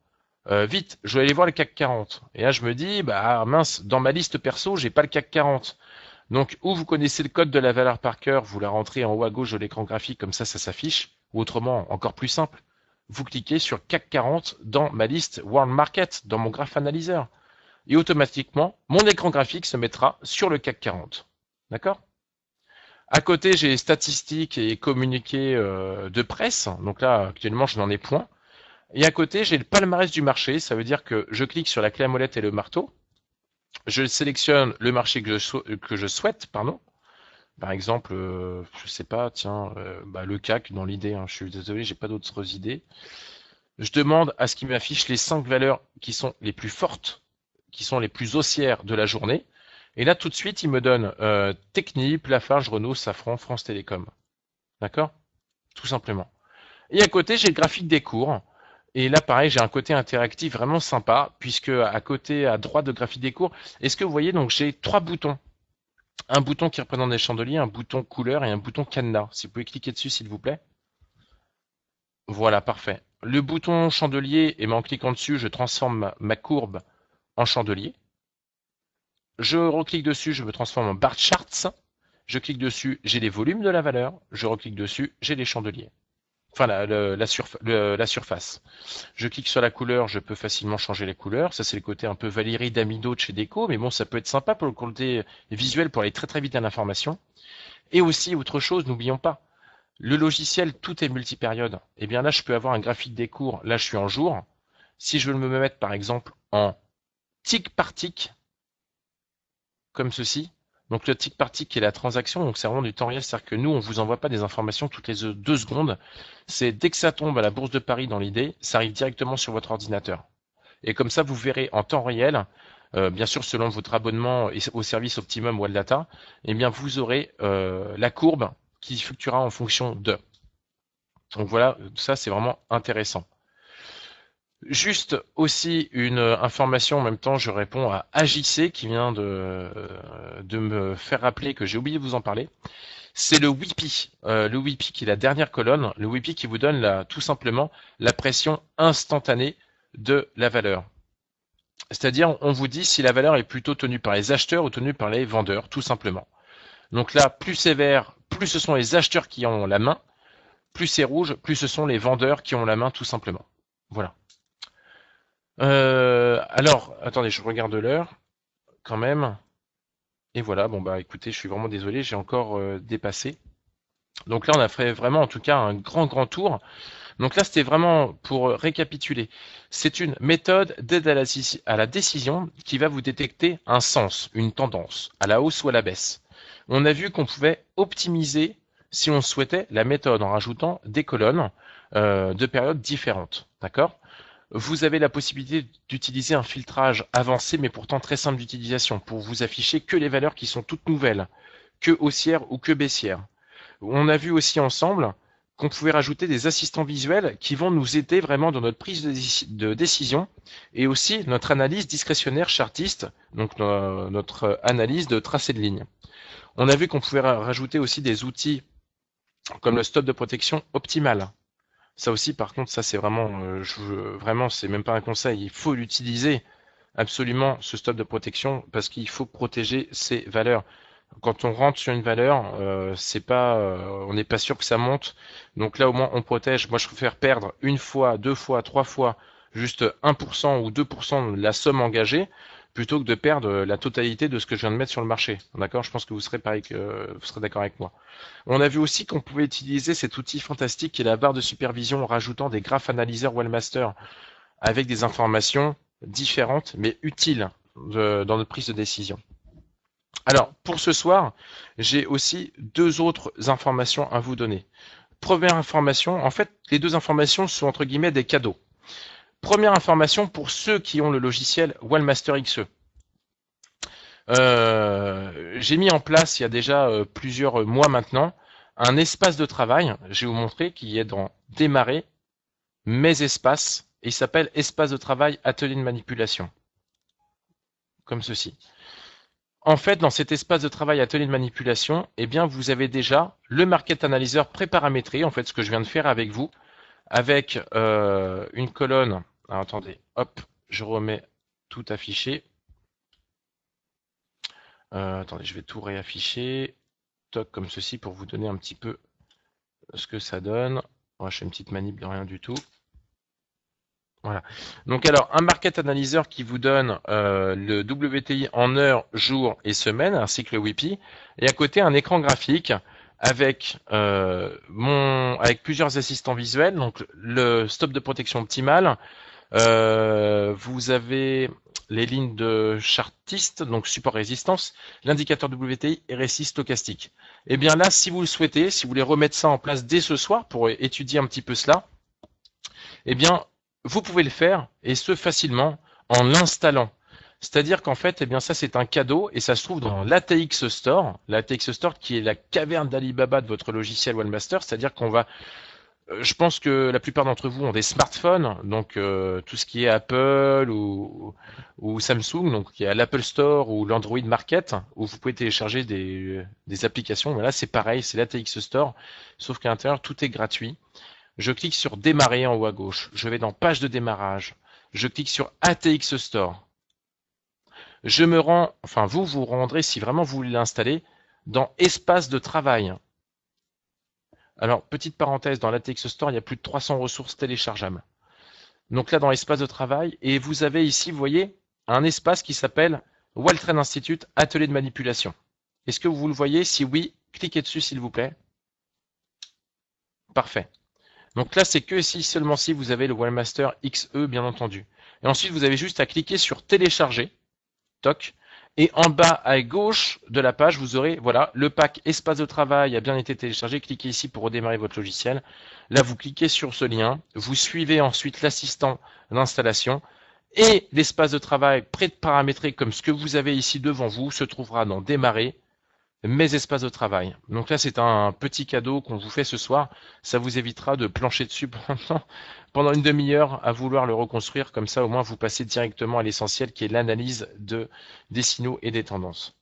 Euh, vite, je vais aller voir le CAC 40. Et là, je me dis, bah mince, dans ma liste perso, j'ai pas le CAC 40. Donc, ou vous connaissez le code de la valeur par cœur, vous la rentrez en haut à gauche de l'écran graphique, comme ça, ça s'affiche. Ou autrement, encore plus simple, vous cliquez sur CAC 40 dans ma liste World Market, dans mon graph Analyzer. Et automatiquement, mon écran graphique se mettra sur le CAC 40. D'accord À côté, j'ai statistiques et communiqués euh, de presse. Donc là, actuellement, je n'en ai point. Et à côté, j'ai le palmarès du marché. Ça veut dire que je clique sur la clé à molette et le marteau. Je sélectionne le marché que je, que je souhaite, pardon, par exemple, euh, je sais pas, tiens, euh, bah, le CAC dans l'idée, hein, je suis désolé, j'ai pas d'autres idées. Je demande à ce qu'il m'affiche les cinq valeurs qui sont les plus fortes, qui sont les plus haussières de la journée. Et là, tout de suite, il me donne euh, Technip, Lafarge, Renault, Safran, France Télécom. D'accord Tout simplement. Et à côté, j'ai le graphique des cours. Et là, pareil, j'ai un côté interactif vraiment sympa, puisque à côté, à droite de graphique des cours, est-ce que vous voyez, donc j'ai trois boutons un bouton qui représente des chandeliers, un bouton couleur et un bouton cadenas. Si vous pouvez cliquer dessus, s'il vous plaît. Voilà, parfait. Le bouton chandelier, et ben, en cliquant dessus, je transforme ma courbe en chandelier. Je reclique dessus, je me transforme en bar charts. Je clique dessus, j'ai les volumes de la valeur. Je reclique dessus, j'ai les chandeliers enfin la, le, la, surface. Je clique sur la couleur, je peux facilement changer les couleurs. Ça, c'est le côté un peu Valérie Damido de chez déco, mais bon, ça peut être sympa pour le côté visuel pour aller très très vite à l'information. Et aussi, autre chose, n'oublions pas, le logiciel, tout est multipériode. Et eh bien là, je peux avoir un graphique des cours, là, je suis en jour. Si je veux me mettre, par exemple, en tic par tic, comme ceci, donc le tick party qui est la transaction, donc c'est vraiment du temps réel, c'est-à-dire que nous on vous envoie pas des informations toutes les deux secondes. C'est dès que ça tombe à la bourse de Paris dans l'idée, ça arrive directement sur votre ordinateur. Et comme ça vous verrez en temps réel, euh, bien sûr selon votre abonnement et au service Optimum ou Data, eh bien vous aurez euh, la courbe qui fluctuera en fonction de. Donc voilà, ça c'est vraiment intéressant. Juste aussi une euh, information en même temps, je réponds à AJC qui vient de, euh, de me faire rappeler que j'ai oublié de vous en parler. C'est le WIPI, euh, le WIPI qui est la dernière colonne, le WIPI qui vous donne la, tout simplement la pression instantanée de la valeur. C'est-à-dire, on vous dit si la valeur est plutôt tenue par les acheteurs ou tenue par les vendeurs, tout simplement. Donc là, plus c'est vert, plus ce sont les acheteurs qui ont la main, plus c'est rouge, plus ce sont les vendeurs qui ont la main, tout simplement. Voilà. Euh, alors, attendez, je regarde l'heure quand même. Et voilà, bon bah écoutez, je suis vraiment désolé, j'ai encore euh, dépassé. Donc là, on a fait vraiment en tout cas un grand grand tour. Donc là, c'était vraiment pour euh, récapituler. C'est une méthode d'aide à, la, décision qui va vous détecter un sens, une tendance, à la hausse ou à la baisse. On a vu qu'on pouvait optimiser, si on souhaitait, la méthode en rajoutant des colonnes de périodes différentes. D'accord vous avez la possibilité d'utiliser un filtrage avancé mais pourtant très simple d'utilisation pour vous afficher que les valeurs qui sont toutes nouvelles, que haussières ou que baissières. On a vu aussi ensemble qu'on pouvait rajouter des assistants visuels qui vont nous aider vraiment dans notre prise de, décision et aussi notre analyse discrétionnaire chartiste, donc notre analyse de tracé de ligne. On a vu qu'on pouvait rajouter aussi des outils comme le stop de protection optimal, ça aussi, par contre, ça c'est vraiment, euh, vraiment, c'est même pas un conseil. Il faut l'utiliser absolument ce stop de protection parce qu'il faut protéger ses valeurs. Quand on rentre sur une valeur, euh, c'est pas, euh, on n'est pas sûr que ça monte. Donc là, au moins, on protège. Moi, je préfère perdre une fois, deux fois, trois fois, juste 1% ou 2% de la somme engagée plutôt que de perdre la totalité de ce que je viens de mettre sur le marché. D'accord Je pense que vous serez pareil que vous serez d'accord avec moi. On a vu aussi qu'on pouvait utiliser cet outil fantastique qui est la barre de supervision en rajoutant des graphes analyseurs Wellmaster avec des informations différentes mais utiles euh, dans notre prise de décision. Alors, pour ce soir, j'ai aussi deux autres informations à vous donner. Première information, en fait, les deux informations sont entre guillemets des cadeaux. Première information pour ceux qui ont le logiciel Wallmaster XE. Euh, j'ai mis en place il y a déjà euh, plusieurs mois maintenant un espace de travail, je vais vous montrer, qui est dans Démarrer, Mes espaces, et il s'appelle Espace de travail Atelier de manipulation, comme ceci. En fait, dans cet espace de travail Atelier de manipulation, eh bien, vous avez déjà le Market Analyzer préparamétré, en fait, ce que je viens de faire avec vous, avec euh, une colonne ah, attendez, hop, je remets tout affiché. Euh, attendez, je vais tout réafficher. Toc comme ceci pour vous donner un petit peu ce que ça donne. Oh, je fais une petite manip de rien du tout. Voilà. Donc alors, un market analyzer qui vous donne euh, le WTI en heures, jour et semaines, ainsi que le WIPI, et à côté un écran graphique avec euh, avec plusieurs assistants visuels, donc le stop de protection optimal, euh, vous avez les lignes de chartiste, donc support résistance, l'indicateur WTI, et RSI stochastique. Et eh bien là, si vous le souhaitez, si vous voulez remettre ça en place dès ce soir pour étudier un petit peu cela, eh bien, vous pouvez le faire, et ce facilement, en l'installant. C'est-à-dire qu'en fait, eh bien, ça c'est un cadeau et ça se trouve dans l'ATX Store, l'ATX Store qui est la caverne d'Alibaba de votre logiciel OneMaster, c'est-à-dire qu'on va euh, je pense que la plupart d'entre vous ont des smartphones, donc euh, tout ce qui est Apple ou, Samsung, donc il y a l'Apple Store ou l'Android Market, où vous pouvez télécharger des, applications. Là, c'est pareil, c'est l'ATX Store, sauf qu'à l'intérieur, tout est gratuit. Je clique sur Démarrer en haut à gauche. Je vais dans Page de démarrage. Je clique sur ATX Store. Je me rends, enfin vous vous rendrez, si vraiment vous voulez l'installer, dans Espace de travail. Alors, petite parenthèse, dans l'ATX Store, il y a plus de 300 ressources téléchargeables. Donc là, dans l'espace de travail, et vous avez ici, vous voyez, un espace qui s'appelle Waltrain Institute Atelier de manipulation. Est-ce que vous le voyez Si oui, cliquez dessus, s'il vous plaît. Parfait. Donc là, c'est que si seulement si vous avez le Wallmaster XE, bien entendu. Et ensuite, vous avez juste à cliquer sur télécharger. Toc. Et en bas à gauche de la page, vous aurez voilà le pack espace de travail a bien été téléchargé. Cliquez ici pour redémarrer votre logiciel. Là, vous cliquez sur ce lien. Vous suivez ensuite l'assistant d'installation. Et l'espace de travail prêt de paramétrer comme ce que vous avez ici devant vous se trouvera dans Démarrer, mes espaces de travail. Donc là, c'est un petit cadeau qu'on vous fait ce soir. Ça vous évitera de plancher dessus pendant une demi-heure à vouloir le reconstruire. Comme ça, au moins, vous passez directement à l'essentiel qui est l'analyse de, des signaux et des tendances.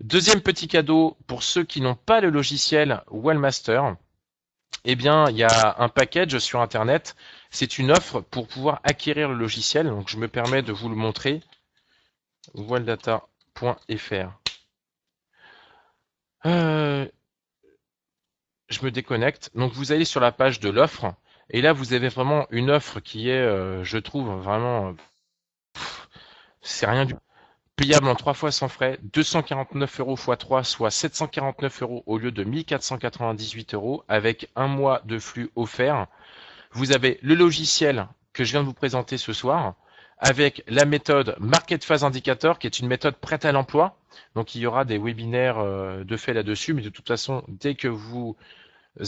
Deuxième petit cadeau pour ceux qui n'ont pas le logiciel Wellmaster. Eh bien, il y a un package sur Internet. C'est une offre pour pouvoir acquérir le logiciel. Donc, je me permets de vous le montrer. Welldata.fr. Euh, je me déconnecte. Donc vous allez sur la page de l'offre et là vous avez vraiment une offre qui est, euh, je trouve vraiment, c'est rien du payable en trois fois sans frais, 249 euros x 3, soit 749 euros au lieu de 1498 euros, avec un mois de flux offert. Vous avez le logiciel que je viens de vous présenter ce soir, avec la méthode Market Phase Indicator, qui est une méthode prête à l'emploi. Donc il y aura des webinaires euh, de fait là-dessus, mais de toute façon, dès que vous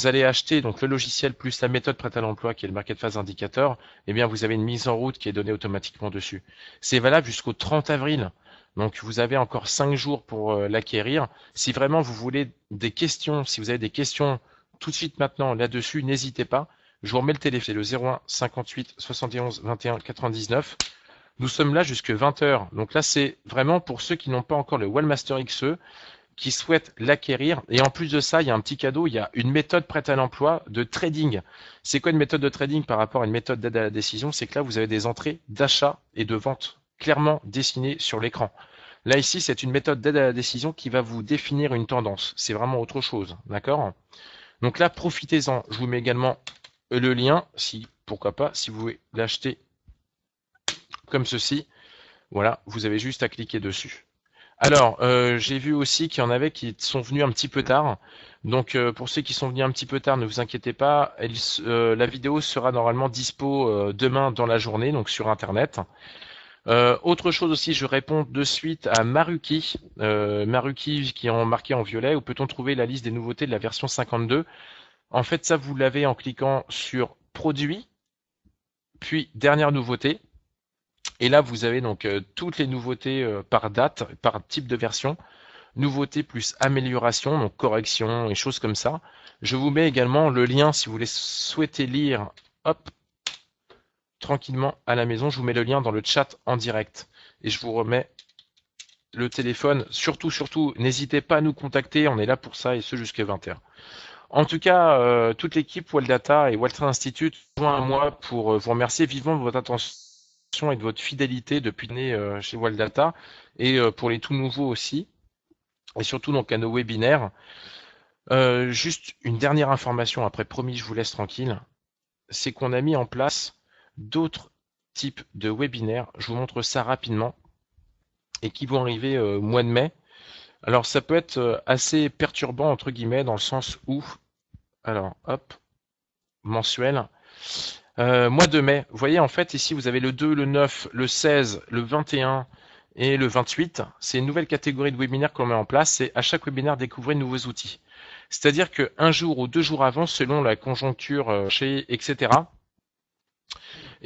allez acheter donc le logiciel plus la méthode prête à l'emploi qui est le market phase indicator, eh bien vous avez une mise en route qui est donnée automatiquement dessus. C'est valable jusqu'au 30 avril. Donc vous avez encore 5 jours pour euh, l'acquérir. Si vraiment vous voulez des questions, si vous avez des questions tout de suite maintenant là-dessus, n'hésitez pas. Je vous remets le téléphone, le 01 58 71 21 99. Nous sommes là jusque 20h. Donc là, c'est vraiment pour ceux qui n'ont pas encore le Wallmaster XE, qui souhaitent l'acquérir. Et en plus de ça, il y a un petit cadeau, il y a une méthode prête à l'emploi de trading. C'est quoi une méthode de trading par rapport à une méthode d'aide à la décision C'est que là, vous avez des entrées d'achat et de vente clairement dessinées sur l'écran. Là, ici, c'est une méthode d'aide à la décision qui va vous définir une tendance. C'est vraiment autre chose. D'accord Donc là, profitez-en. Je vous mets également le lien, si pourquoi pas, si vous voulez l'acheter comme ceci. Voilà, vous avez juste à cliquer dessus. Alors, euh, j'ai vu aussi qu'il y en avait qui sont venus un petit peu tard. Donc, euh, pour ceux qui sont venus un petit peu tard, ne vous inquiétez pas. Euh, la vidéo sera normalement dispo demain dans la journée, donc sur Internet. autre chose aussi, je réponds de suite à Maruki, Maruki qui est marqué en violet, où peut-on trouver la liste des nouveautés de la version 52 En fait, ça, vous l'avez en cliquant sur Produits, puis Dernière nouveauté. Et là, vous avez donc euh, toutes les nouveautés euh, par date, par type de version, nouveautés plus amélioration, donc correction et choses comme ça. Je vous mets également le lien si vous voulez souhaitez lire, hop, tranquillement à la maison. Je vous mets le lien dans le chat en direct et je vous remets le téléphone. Surtout, surtout, n'hésitez pas à nous contacter. On est là pour ça et ce jusqu'à 20h. En tout cas, euh, toute l'équipe Wall Data et Walter Institute, joint à moi pour vous remercier vivement de votre attention et de votre fidélité depuis né euh, chez Wildata et euh, pour les tout nouveaux aussi et surtout donc à nos webinaires. Euh, juste une dernière information, après promis, je vous laisse tranquille, c'est qu'on a mis en place d'autres types de webinaires. Je vous montre ça rapidement et qui vont arriver au mois de mai. Alors ça peut être assez perturbant entre guillemets dans le sens où, alors hop, mensuel. Euh, mois de mai, vous voyez en fait ici vous avez le 2, le 9, le 16, le 21 et le 28. C'est une nouvelle catégorie de webinaire qu'on met en place, c'est à chaque webinaire découvrir de nouveaux outils. C'est-à-dire qu'un jour ou deux jours avant, selon la conjoncture euh, chez, etc.,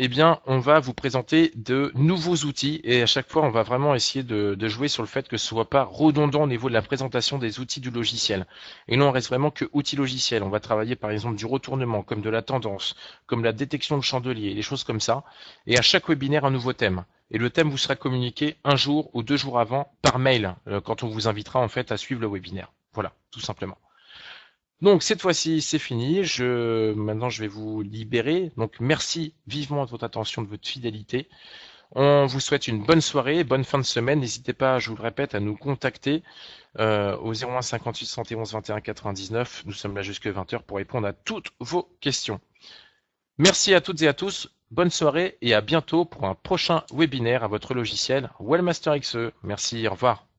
eh bien, on va vous présenter de nouveaux outils et à chaque fois, on va vraiment essayer de, jouer sur le fait que ce ne soit pas redondant au niveau de la présentation des outils du logiciel. Et nous, on reste vraiment que outils logiciels. On va travailler par exemple du retournement, comme de la tendance, comme la détection de chandeliers, des choses comme ça. Et à chaque webinaire, un nouveau thème et le thème vous sera communiqué un jour ou deux jours avant par mail euh, quand on vous invitera en fait à suivre le webinaire. Voilà, tout simplement. Donc cette fois-ci, c'est fini. Je maintenant je vais vous libérer. Donc merci vivement de votre attention, de votre fidélité. On vous souhaite une bonne soirée, bonne fin de semaine. N'hésitez pas, je vous le répète, à nous contacter euh, au 01 58 71 21 99. Nous sommes là jusque 20h pour répondre à toutes vos questions. Merci à toutes et à tous. Bonne soirée et à bientôt pour un prochain webinaire à votre logiciel Wellmaster XE. Merci, au revoir.